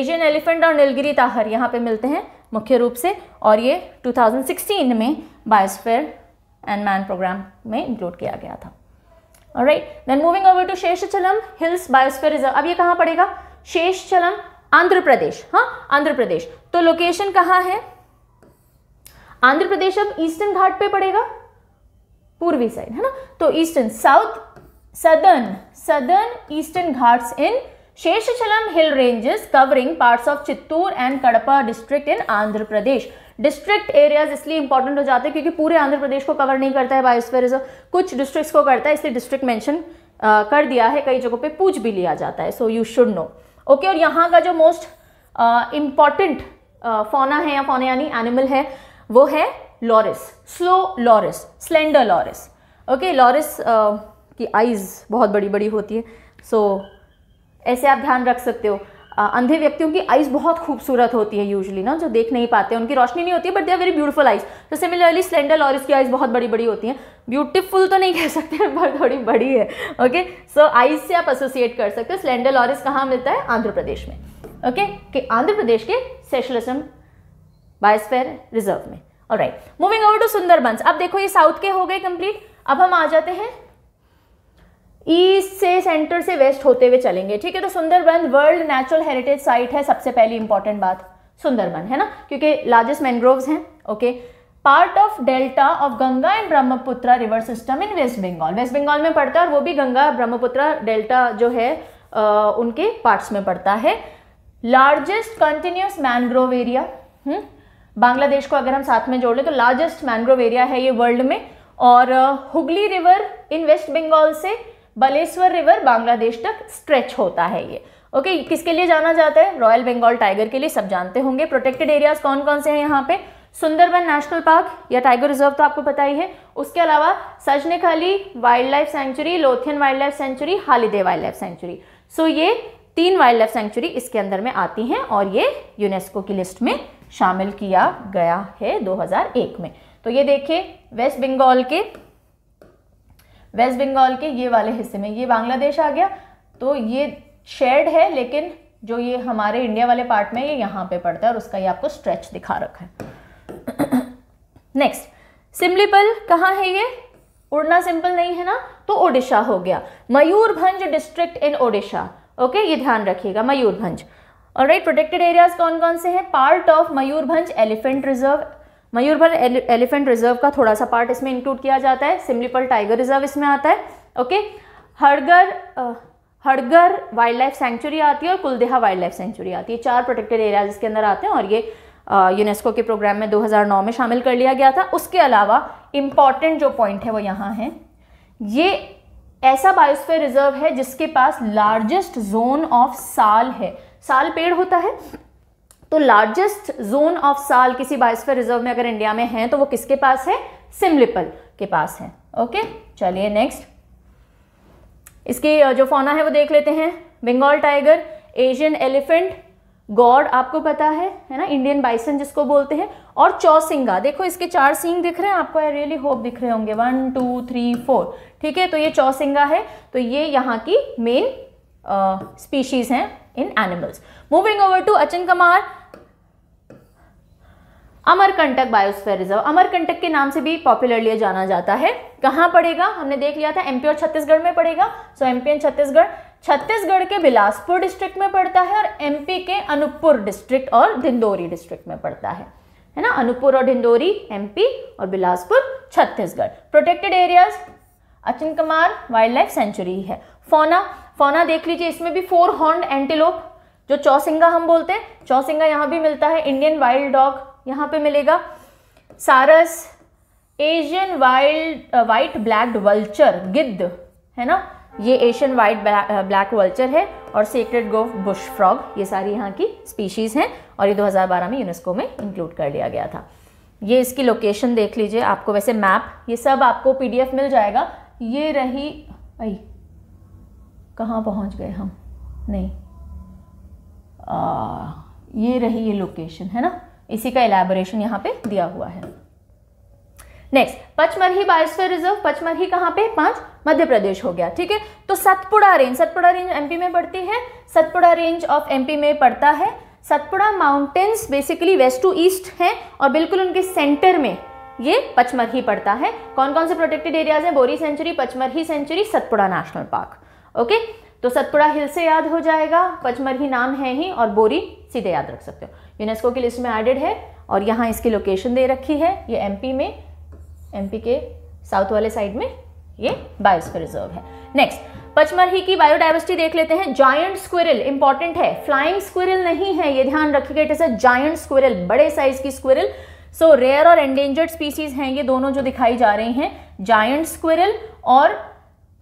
एशियन एलिफेंट और नीलगिरी ताहर यहाँ पे मिलते हैं मुख्य रूप से और ये 2016 में बायोस्फेयर एंड मैन प्रोग्राम में इंक्लूड किया गया था right then moving over to Seshachalam hills biosphere reserve अब ये कहाँ पड़ेगा शेष चलन आंध्र प्रदेश हाँ आंध्र प्रदेश तो लोकेशन कहाँ है आंध्र प्रदेश अब ईस्टर्न घाट पे पड़ेगा पूर्वी साइड है ना तो eastern south southern southern eastern Ghats in Sheshachalam hill ranges covering parts of Chittoor and Kadapa district in Andhra Pradesh district areas इसलिए इंपॉर्टेंट हो जाते हैं क्योंकि पूरे आंध्र प्रदेश को कवर नहीं करता है बायोस्फेयर रिजर्व कुछ डिस्ट्रिक्ट्स को करता है इसलिए डिस्ट्रिक्ट मेंशन कर दिया है कई जगहों पे पूछ भी लिया जाता है so you should know okay और यहाँ का जो मोस्ट इम्पॉर्टेंट फोना है या फोना यानी एनिमल है वो है loris slow loris slender loris okay loris की आइज़ बहुत बड़ी बड़ी होती है सो so, ऐसे आप ध्यान रख सकते हो अंधे व्यक्तियों की आइज़ बहुत खूबसूरत होती है यूजली ना जो देख नहीं पाते उनकी रोशनी नहीं होती है but they are very beautiful eyes तो सिमिलरली स्लेंडर लॉरिस की आइज़ बहुत बड़ी बड़ी होती हैं ब्यूटीफुल तो नहीं कह सकते पर थोड़ी बड़ी है ओके सो आइज़ से आप एसोसिएट कर सकते हो स्लेंडर लॉरिस कहाँ मिलता है आंध्र प्रदेश में ओके कि आंध्र प्रदेश के सेशलिज्म बायोस्फेयर रिजर्व में और right moving over to Sundarbans अब देखो ये साउथ के हो गए कंप्लीट अब हम आ जाते हैं ईस्ट से सेंटर से वेस्ट होते हुए चलेंगे ठीक है तो Sundarban world natural heritage site है सबसे पहली इंपॉर्टेंट बात सुंदरबन है ना क्योंकि लार्जेस्ट मैनग्रोव्स हैं okay part of delta of Ganga and Brahmaputra river system in West Bengal West Bengal में पड़ता है और वो भी गंगा ब्रह्मपुत्र डेल्टा जो है आ, उनके पार्ट्स में पड़ता है largest continuous mangrove area Bangladesh को अगर हम साथ में जोड़ लें तो लार्जेस्ट मैनग्रोव एरिया है ये वर्ल्ड में और हुगली रिवर इन वेस्ट बंगाल से बलेश्वर रिवर बांग्लादेश तक स्ट्रेच होता है ये ओके okay, किसके लिए जाना जाता है रॉयल बंगाल टाइगर के लिए सब जानते होंगे प्रोटेक्टेड एरियाज कौन कौन से हैं यहाँ पे सुंदरबन नेशनल पार्क या टाइगर रिजर्व तो आपको पता ही है उसके अलावा Sajnekhali wildlife sanctuary Lothian wildlife sanctuary Haliday wildlife sanctuary so ये तीन वाइल्ड लाइफ सेंचुरी इसके अंदर में आती हैं और ये यूनेस्को की लिस्ट में शामिल किया गया है 2001 में तो ये देखिए वेस्ट बंगाल के वेस्ट बंगाल के ये वाले हिस्से में ये बांग्लादेश आ गया तो ये शेड है लेकिन जो ये हमारे इंडिया वाले पार्ट में ये यहाँ पे पड़ता है और उसका ये आपको स्ट्रेच दिखा रखा है नेक्स्ट सिमलीपल कहाँ है ये उड़ना सिंपल नहीं है ना तो ओडिशा हो गया Mayurbhanj district in Odisha okay ये ध्यान रखिएगा मयूरभंज और राइट प्रोटेक्टेड एरियाज कौन कौन से हैं part of Mayurbhanj elephant reserve Mayurbhanj elephant reserve का थोड़ा सा पार्ट इसमें इंक्लूड किया जाता है सिमलीपल टाइगर रिजर्व इसमें आता है okay Hadgarh Hadgarh wildlife sanctuary आती है और कुलदेहा वाइल्ड लाइफ सेंचुरी आती है चार प्रोटेक्टेड एरियाज इसके अंदर आते हैं और ये यूनेस्को के प्रोग्राम में 2009 में शामिल कर लिया गया था उसके अलावा इम्पॉर्टेंट जो पॉइंट है वो यहाँ है ये ऐसा बायोस्फेयर रिजर्व है जिसके पास लार्जेस्ट जोन ऑफ साल है साल पेड़ होता है तो लार्जेस्ट जोन ऑफ साल किसी बायोस्फीयर रिजर्व में अगर इंडिया में है तो वो किसके पास है सिमलिपल के पास है ओके चलिए नेक्स्ट इसकी जो फौना है वो देख लेते हैं Bengal tiger Asian elephant gaur आपको पता है है ना इंडियन बाइसन जिसको बोलते हैं और चौसिंगा देखो इसके चार सिंग दिख रहे हैं आपको आई रियली होप दिख रहे होंगे वन टू थ्री फोर ठीक है तो ये चौसिंगा है तो ये यहाँ की मेन स्पीशीज हैं इन animals moving over to Achanakmar Amarkantak biosphere reserve Amarkantak के नाम से भी पॉपुलरली जाना जाता है कहाँ पड़ेगा हमने देख लिया था एमपी छत्तीसगढ़ में पड़ेगा सो एमपी छत्तीसगढ़ छत्तीसगढ़ के बिलासपुर डिस्ट्रिक्ट में पड़ता है और एमपी के अनूपपुर डिस्ट्रिक्ट और ढिंडोरी डिस्ट्रिक्ट में पड़ता है है ना अनूपपुर और ढिंडोरी एमपी और Bilaspur Chhattisgarh protected areas Achanakmar wildlife sanctuary है फोना फोना देख लीजिए इसमें भी फोर हॉर्न एंटीलोप जो चौसिंगा हम बोलते हैं चौसिंगा यहाँ भी मिलता है इंडियन वाइल्ड डॉग यहाँ पे मिलेगा sarus Asian wild white black vulture गिद्ध है ना ये एशियन वाइट ब्लैक वल्चर है और सीक्रेट गोव बुश फ्रॉग ये सारी यहाँ की स्पीशीज़ हैं और ये 2012 में यूनेस्को में इंक्लूड कर लिया गया था ये इसकी लोकेशन देख लीजिए आपको वैसे मैप ये सब आपको पीडीएफ मिल जाएगा ये रही भाई कहाँ पहुँच गए हम नहीं आ, ये रही ये लोकेशन है ना इसी का इलेबोरेशन यहाँ पे दिया हुआ है next Pachmarhi biosphere reserve Pachmarhi कहाँ पे पांच मध्य प्रदेश हो गया ठीक है तो Satpura range Satpura range MP में पड़ती है सतपुड़ा रेंज ऑफ एमपी में पड़ता है Satpura mountains basically west to east हैं और बिल्कुल उनके सेंटर में ये पचमरही पड़ता है कौन कौन से प्रोटेक्टेड एरियाज हैं Bori sanctuary Pachmarhi sanctuary Satpura national park okay तो सतपुड़ा हिल से याद हो जाएगा पचमरही नाम है ही और बोरी सीधे याद रख सकते हो यूनेस्को की लिस्ट में एडेड है और यहाँ इसकी लोकेशन दे रखी है ये एमपी में एमपी के साउथ वाले साइड में ये बायोस्फीयर रिजर्व है नेक्स्ट पचमरही की बायोडाइवर्सिटी देख लेते हैं जायंट स्क्विरल इंपॉर्टेंट है फ्लाइंग स्क्विरल नहीं है ये ध्यान रखिएगा it is a giant squirrel बड़े साइज की स्क्विरल सो रेयर और एंडेंजर्ड स्पीसीज हैं ये दोनों जो दिखाई जा रही हैं जायंट स्क्विरल और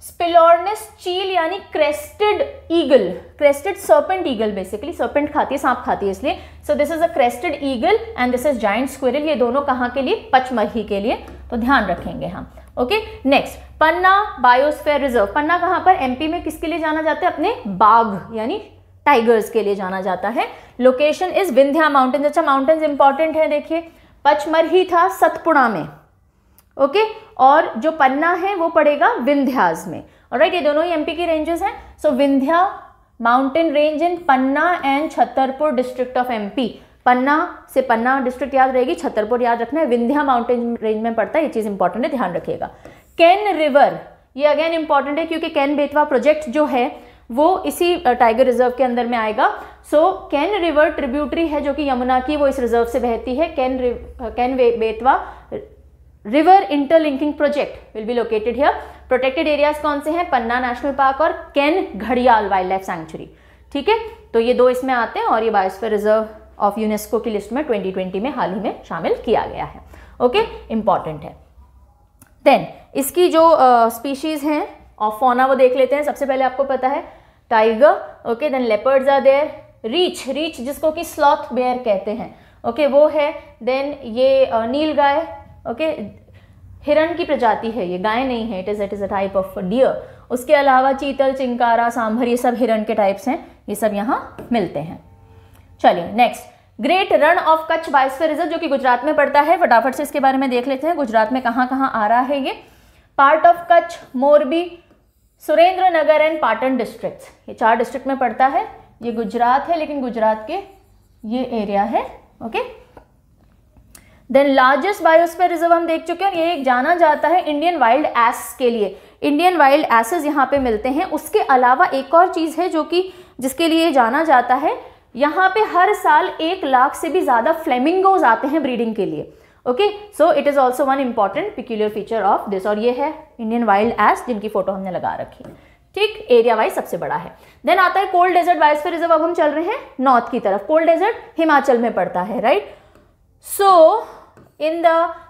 स्पिलोर्निस चील यानी crested eagle crested serpent eagle basically serpent खाती है सांप खाती है इसलिए so this is a crested eagle and this is giant squirrel ये दोनों कहाँ के लिए पचमही के लिए तो ध्यान रखेंगे हम okay next Panna biosphere reserve Panna कहाँ पर एमपी में किसके लिए जाना जाता है अपने बाघ यानी टाइगर्स के लिए जाना जाता है लोकेशन इज विंध्या माउंटेन्स अच्छा माउंटेन्स इंपॉर्टेंट है देखिए पचमरही था सतपुड़ा में ओके और जो पन्ना है वो पड़ेगा विंध्याज में राइट ये दोनों ही एमपी की रेंजेस हैं so Vindhya mountain range in Panna and Chhatarpur district of MP Panna से पन्ना डिस्ट्रिक्ट याद रहेगी छतरपुर याद रखना है विंध्या माउंटेन रेंज में पड़ता है ये चीज़ इंपॉर्टेंट है ध्यान रखिएगा कैन रिवर ये अगेन इंपॉर्टेंट है क्योंकि कैन बेतवा प्रोजेक्ट जो है वो इसी टाइगर uh, रिजर्व के अंदर में आएगा सो कैन रिवर ट्रिब्यूटरी है जो कि यमुना की वो इस रिजर्व से बहती है Ken Ken Betwa river interlinking project will be located here protected areas कौन से हैं पन्ना नेशनल पार्क और कैन घड़ियाल वाइल्ड लाइफ सेंचुरी ठीक है तो ये दो इसमें आते हैं और ये बायोस्फीयर रिजर्व ऑफ यूनेस्को की लिस्ट में 2020 में हाल ही में शामिल किया गया है ओके इंपॉर्टेंट है देन इसकी जो स्पीशीज uh, हैं ऑफ फोना वो देख लेते हैं सबसे पहले आपको पता है tiger okay then leopards are there reach reach जिसको कि स्लॉथ बेयर कहते हैं ओके okay, वो है देन ये नील गाय ओके हिरण की प्रजाति है ये गाय नहीं है it is it is a type of deer उसके अलावा चीतल चिंकारा सांभर ये सब हिरण के टाइप्स हैं ये सब यहाँ मिलते हैं चलिए next great run of Kutch biosphere reserve जो कि गुजरात में पड़ता है फटाफट से इसके बारे में देख लेते हैं गुजरात में कहाँ कहाँ आ रहा है ये part of Kutch Morbi Surendranagar and Patan district ये चार डिस्ट्रिक्ट में पड़ता है ये गुजरात है लेकिन गुजरात के ये एरिया है okay okay? Then largest biosphere reserve हम देख चुके हैं ये ये जाना जाता है इंडियन वाइल्ड एस के लिए इंडियन वाइल्ड एसेज यहाँ पे मिलते हैं उसके अलावा एक और चीज़ है जो कि जिसके लिए जाना जाता है यहाँ पे हर साल एक लाख से भी ज़्यादा फ्लेमिंगोज आते हैं ब्रीडिंग के लिए okay so it is also one important peculiar feature of this और ये है इंडियन वाइल्ड एस जिनकी फोटो हमने लगा रखी है ठीक एरिया वाइज सबसे बड़ा है देन आता है कोल्ड डेजर्ट फिर रिजर्व अब हम चल रहे हैं नॉर्थ की तरफ कोल्ड डेजर्ट हिमाचल में पड़ता है right so so, in the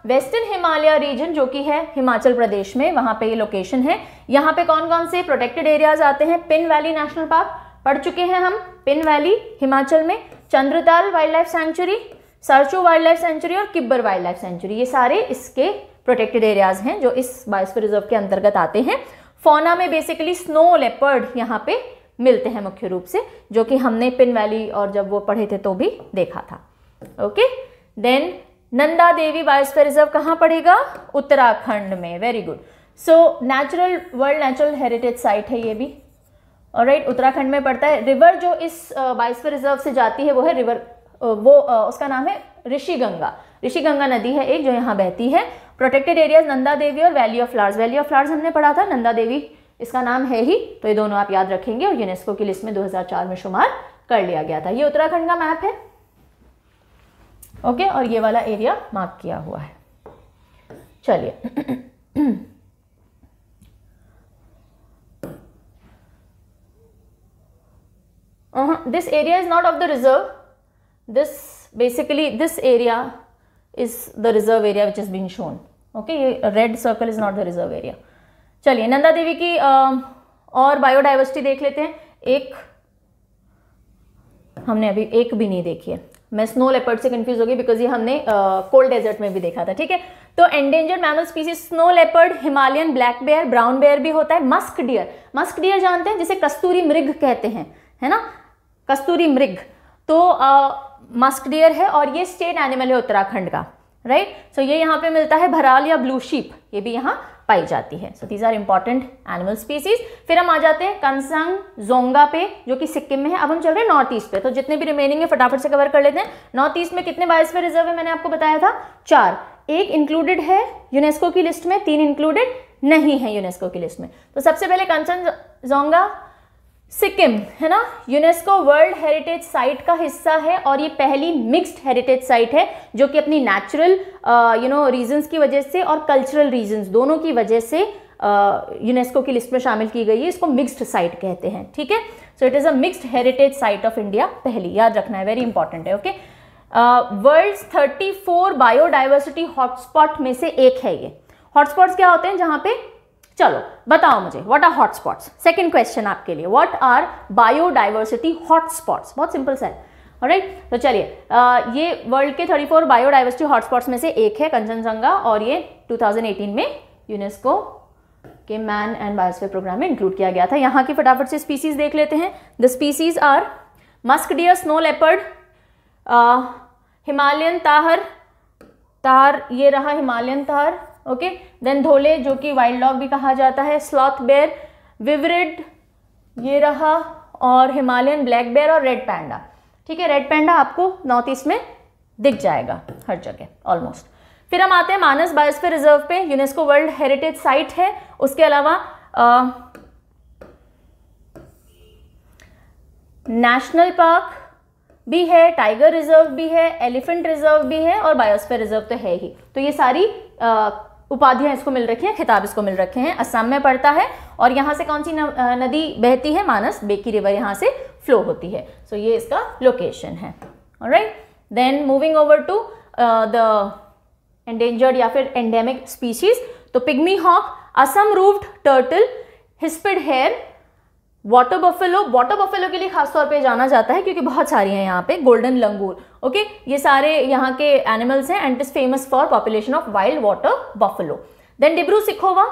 western Himalaya region जो कि है हिमाचल प्रदेश में वहां पे ये लोकेशन है यहाँ पे कौन कौन से प्रोटेक्टेड एरियाज आते हैं पिन वैली नेशनल पार्क पढ़ चुके हैं हम पिन वैली हिमाचल में Chandratal wildlife sanctuary Sarchu wildlife sanctuary और किब्बर वाइल्ड लाइफ सेंचुरी ये सारे इसके प्रोटेक्टेड एरियाज हैं जो इस बायोस्फे रिजर्व के अंतर्गत आते हैं फोना में बेसिकली स्नो लेपर्ड यहाँ पे मिलते हैं मुख्य रूप से जो कि हमने पिन वैली और जब वो पढ़े थे तो भी देखा था okay then Nanda Devi biosphere reserve कहाँ पड़ेगा उत्तराखंड में very good so natural world natural heritage site है ये भी और राइट उत्तराखंड में पड़ता है रिवर जो इस बायोस्फीयर रिजर्व से जाती है वो है रिवर वो उसका नाम है ऋषि गंगा ऋषि गंगा नदी है एक जो यहाँ बहती है प्रोटेक्टेड एरियाज नंदा देवी और valley of flowers valley of flowers हमने पढ़ा था नंदा देवी इसका नाम है ही तो ये दोनों आप याद रखेंगे और यूनेस्को की लिस्ट में 2004 में शुमार कर लिया गया था ये उत्तराखंड का मैप है ओके और ये वाला एरिया मार्क किया हुआ है चलिए this area is not of the reserve this basically this area is the reserve area which is been shown okay ये red circle is not the reserve area चलिए नंदा देवी की uh, और बायोडाइवर्सिटी देख लेते हैं एक हमने अभी एक भी नहीं देखी है मैं स्नो लेपर्ड से कंफ्यूज हो गई बिकॉज ये हमने कोल्ड uh, डेजर्ट में भी देखा था ठीक है तो endangered mammal species snow leopard Himalayan black bear brown bear भी होता है मस्क डियर मस्क डियर जानते हैं जिसे कस्तूरी मृग कहते हैं है ना कस्तूरी मृग तो मस्क uh, डियर है और ये स्टेट एनिमल है उत्तराखंड का राइट right? सो so ये यहाँ पे मिलता है भराल या ब्लू शीप ये भी यहाँ पाई जाती है so these are important animal species फिर हम आ जाते हैं कंसंग जोंगा पे जो कि सिक्किम में है अब हम चल रहे हैं नॉर्थ ईस्ट पे तो जितने भी रिमेनिंग है फटाफट से कवर कर लेते हैं नॉर्थ ईस्ट में कितने बायोस्फीयर रिजर्व है मैंने आपको बताया था चार एक इंक्लूडेड है यूनेस्को की लिस्ट में तीन इंक्लूडेड नहीं है यूनेस्को की लिस्ट में तो सबसे पहले कंचन जोंगा सिक्किम है ना यूनेस्को वर्ल्ड हेरिटेज साइट का हिस्सा है और ये पहली मिक्स्ड हेरिटेज साइट है जो कि अपनी नेचुरल यू नो रीजंस की वजह से और कल्चरल रीजंस दोनों की वजह से यूनेस्को uh, की लिस्ट में शामिल की गई है इसको मिक्स्ड साइट कहते हैं ठीक है so it is a mixed heritage site of India पहली याद रखना है वेरी इंपॉर्टेंट है okay world thirty four biodiversity hotspot में से एक है ये हॉटस्पॉट्स क्या होते हैं जहाँ पे चलो बताओ मुझे what are hotspots second question आपके लिए व्हाट आर बायोडाइवर्सिटी हॉटस्पॉट्स बहुत सिंपल सा है राइट right? तो चलिए ये वर्ल्ड के 34 बायोडाइवर्सिटी हॉटस्पॉट्स में से एक है कंचनजंगा और ये 2018 में यूनेस्को के मैन एंड बायोस्फेयर प्रोग्राम में इंक्लूड किया गया था यहाँ की फटाफट से स्पीसीज देख लेते हैं the species are musk deer snow leopard Himalayan tahr tahr ये रहा हिमालयन तार ओके देन धोले जो कि वाइल्ड डॉग भी कहा जाता है स्लॉथ बेयर विवरिड ये रहा और हिमालयन ब्लैक बेयर और रेड पैंडा ठीक है रेड पैंडा आपको नॉर्थ ईस्ट में दिख जाएगा हर जगह ऑलमोस्ट फिर हम आते हैं मानस बायोस्फीयर रिजर्व पे यूनेस्को वर्ल्ड हेरिटेज साइट है उसके अलावा नेशनल पार्क भी है टाइगर रिजर्व भी है एलिफेंट रिजर्व भी है और बायोस्फीयर रिजर्व तो है ही तो ये सारी आ, उपाधियाँ इसको मिल रखी हैं खिताब इसको मिल रखे हैं असम में पड़ता है और यहाँ से कौन सी नदी बहती है मानस बेकी रिवर यहाँ से फ्लो होती है सो so, ये इसका लोकेशन है right then moving over to the endangered या फिर एंडेमिक स्पीशीज तो pygmy hog Assam roofed turtle hispid hare water buffalo water buffalo के लिए खासतौर पे जाना जाता है क्योंकि बहुत सारी हैं यहाँ पे गोल्डन लंगूर ओके ये सारे यहाँ के एनिमल्स हैं and is famous for population of wild water buffalo then Dibru Saikhowa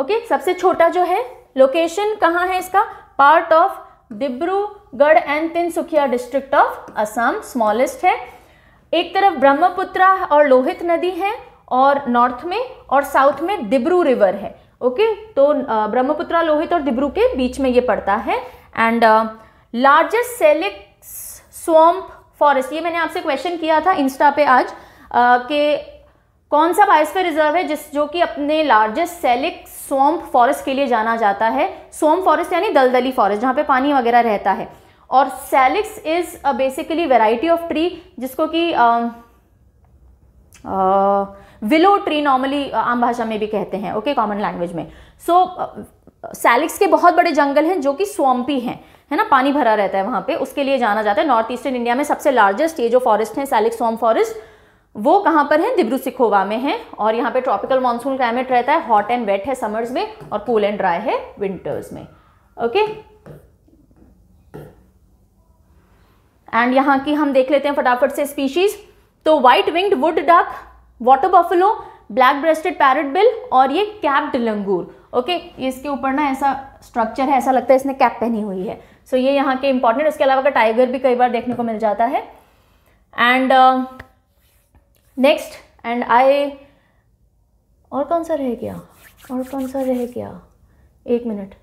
okay सबसे छोटा जो है लोकेशन कहाँ है इसका part of Dibrugarh and Tinsukia district of Assam smallest है एक तरफ ब्रह्मपुत्रा और लोहित नदी है और नॉर्थ में और साउथ में डिब्रू रिवर है ओके तो ब्रह्मपुत्रा लोहित और डिब्रू के बीच में ये पड़ता है and largest salix swamp forest ये मैंने आपसे क्वेश्चन किया था इंस्टा पे आज कि कौन सा बायोस्फीयर रिजर्व है जिस जो कि अपने लार्जेस्ट सेलिक सोम फॉरेस्ट के लिए जाना जाता है सोम फॉरेस्ट यानी दलदली फॉरेस्ट जहाँ पे पानी वगैरह रहता है और salix is basically variety of tree जिसको कि विलो ट्री नॉर्मली आम भाषा में भी कहते हैं ओके कॉमन लैंग्वेज में सो so, सैलिक्स के बहुत बड़े जंगल हैं जो कि स्वम्पी हैं है ना पानी भरा रहता है वहाँ पे उसके लिए जाना जाता है नॉर्थ ईस्टर्न इंडिया में सबसे लार्जेस्ट ये जो फॉरेस्ट हैं सैलिक स्वम्प फॉरेस्ट वो कहाँ पर है दिब्रू सिखोवा में है और यहाँ पे ट्रॉपिकल मानसून क्लाइमेट रहता है हॉट एंड वेट है समर्स में और कूल एंड ड्राई है विंटर्स में ओके एंड यहाँ की हम देख लेते हैं फटाफट से स्पीशीज तो white winged wood duck water buffalo black breasted parrot bill और ये कैप्ड लंगूर ओके इसके ऊपर ना ऐसा स्ट्रक्चर है ऐसा लगता है इसने कैप पहनी हुई है सो so, ये यहाँ के इंपॉर्टेंट उसके अलावा का टाइगर भी कई बार देखने को मिल जाता है एंड नेक्स्ट एंड आई और कौन सा रह गया और कौन सा रह गया एक मिनट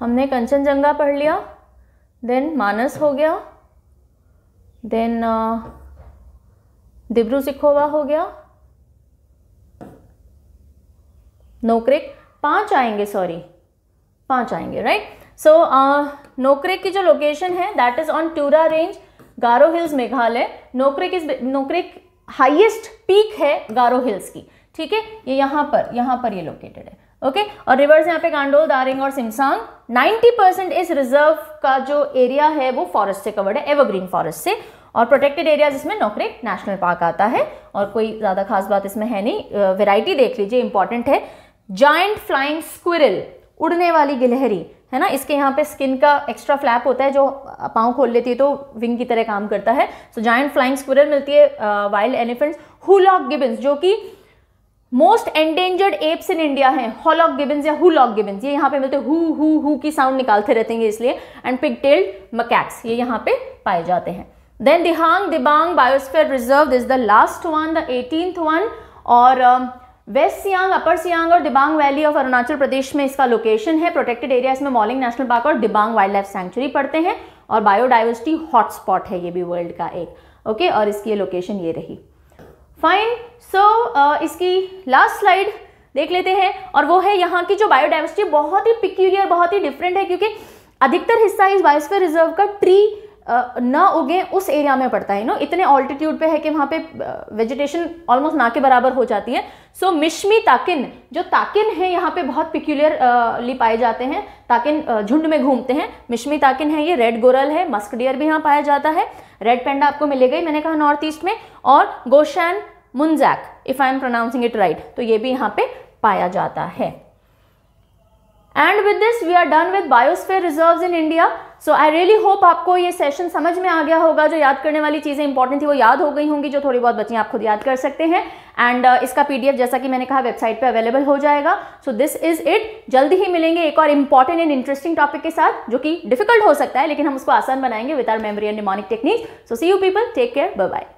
हमने कंचनजंगा पढ़ लिया देन मानस हो गया देन uh, डिब्रू सिखोवा हो गया नोकरेक पांच आएंगे सॉरी पांच आएंगे right so so, uh, Nokrek की जो लोकेशन है that is on Tura range Garo hills Meghalaya Nokrek is Nokrek highest peak है गारो हिल्स की ठीक है ये यहां पर यहां पर ये लोकेटेड है ओके okay? और रिवर्स यहाँ पे कांडोल दारिंग और सिमसांग 90 परसेंट इस रिजर्व का जो एरिया है वो फॉरेस्ट से कवर्ड है एवरग्रीन फॉरेस्ट से और प्रोटेक्टेड एरियाज इसमें नौकरी नेशनल पार्क आता है और कोई ज़्यादा खास बात इसमें है नहीं वेराइटी देख लीजिए इंपॉर्टेंट है जॉइंट फ्लाइंग स्क्विरल उड़ने वाली गिलहरी है ना इसके यहाँ पे स्किन का एक्स्ट्रा फ्लैप होता है जो पाँव खोल लेती है तो विंग की तरह काम करता है सो जॉइंट फ्लाइंग स्क्विरल मिलती है वाइल्ड एलिफेंट्स हुलॉक गिबिन्स जो कि most endangered apes in India हैं हॉलॉक गिबिन्स या हुलॉक गिबिन्स ये यहाँ पे मिलते हु हु हु की साउंड निकालते रहते हैं इसलिए एंड पिगटेल्ड मकैक्स ये यहाँ पे पाए जाते हैं Then Dihang Dibang Biosphere Reserve is the last one, the 18th one और वेस्ट सियांग अपर सियांग और दिबांग वैली ऑफ अरुणाचल प्रदेश में इसका लोकेशन है प्रोटेक्टेड एरिया इसमें मॉलिंग नेशनल पार्क और दिबांग वाइल्ड लाइफ सेंचुरी पड़ते हैं और बायोडाइवर्सिटी हॉटस्पॉट है ये भी वर्ल्ड का एक ओके okay? और इसकी ये लोकेशन ये रही फाइन सो so, uh, इसकी लास्ट स्लाइड देख लेते हैं और वो है यहाँ की जो बायोडाइवर्सिटी बहुत ही पिक्यूलियर बहुत ही डिफरेंट है क्योंकि अधिकतर हिस्सा इस बायोस्फेयर रिजर्व का ट्री ना उगे उस एरिया में पड़ता है नो इतने ऑल्टीट्यूड पे है कि वहाँ पे वेजिटेशन ऑलमोस्ट ना के बराबर हो जाती है सो so, मिशमी ताकिन जो ताकिन है यहाँ पे बहुत पिक्यूलियरली पाए जाते हैं ताकिन झुंड में घूमते हैं मिशमी ताकिन है ये रेड गोरल है मस्क डियर भी यहाँ पाया जाता है रेड पेंडा आपको मिलेगा ही मैंने कहा नॉर्थ ईस्ट में और Gongshan muntjac if I am pronouncing it right तो ये भी यहाँ पे पाया जाता है and with this we are done with biosphere reserve in India so I really hope आपको ये सेशन समझ में आ गया होगा जो याद करने वाली चीज़ें इंपॉर्टेंट थी वो याद हो गई होंगी जो थोड़ी बहुत बची आप खुद याद कर सकते हैं एंड uh, इसका पीडीएफ जैसा कि मैंने कहा वेबसाइट पे अवेलेबल हो जाएगा सो दिस इज इट जल्दी ही मिलेंगे एक और इंपॉर्टेंट एंड इंटरेस्टिंग टॉपिक के साथ जो कि डिफिकल्ट हो सकता है लेकिन हम उसको आसान बनाएंगे with our memory and mnemonic technique so see you people take care bye bye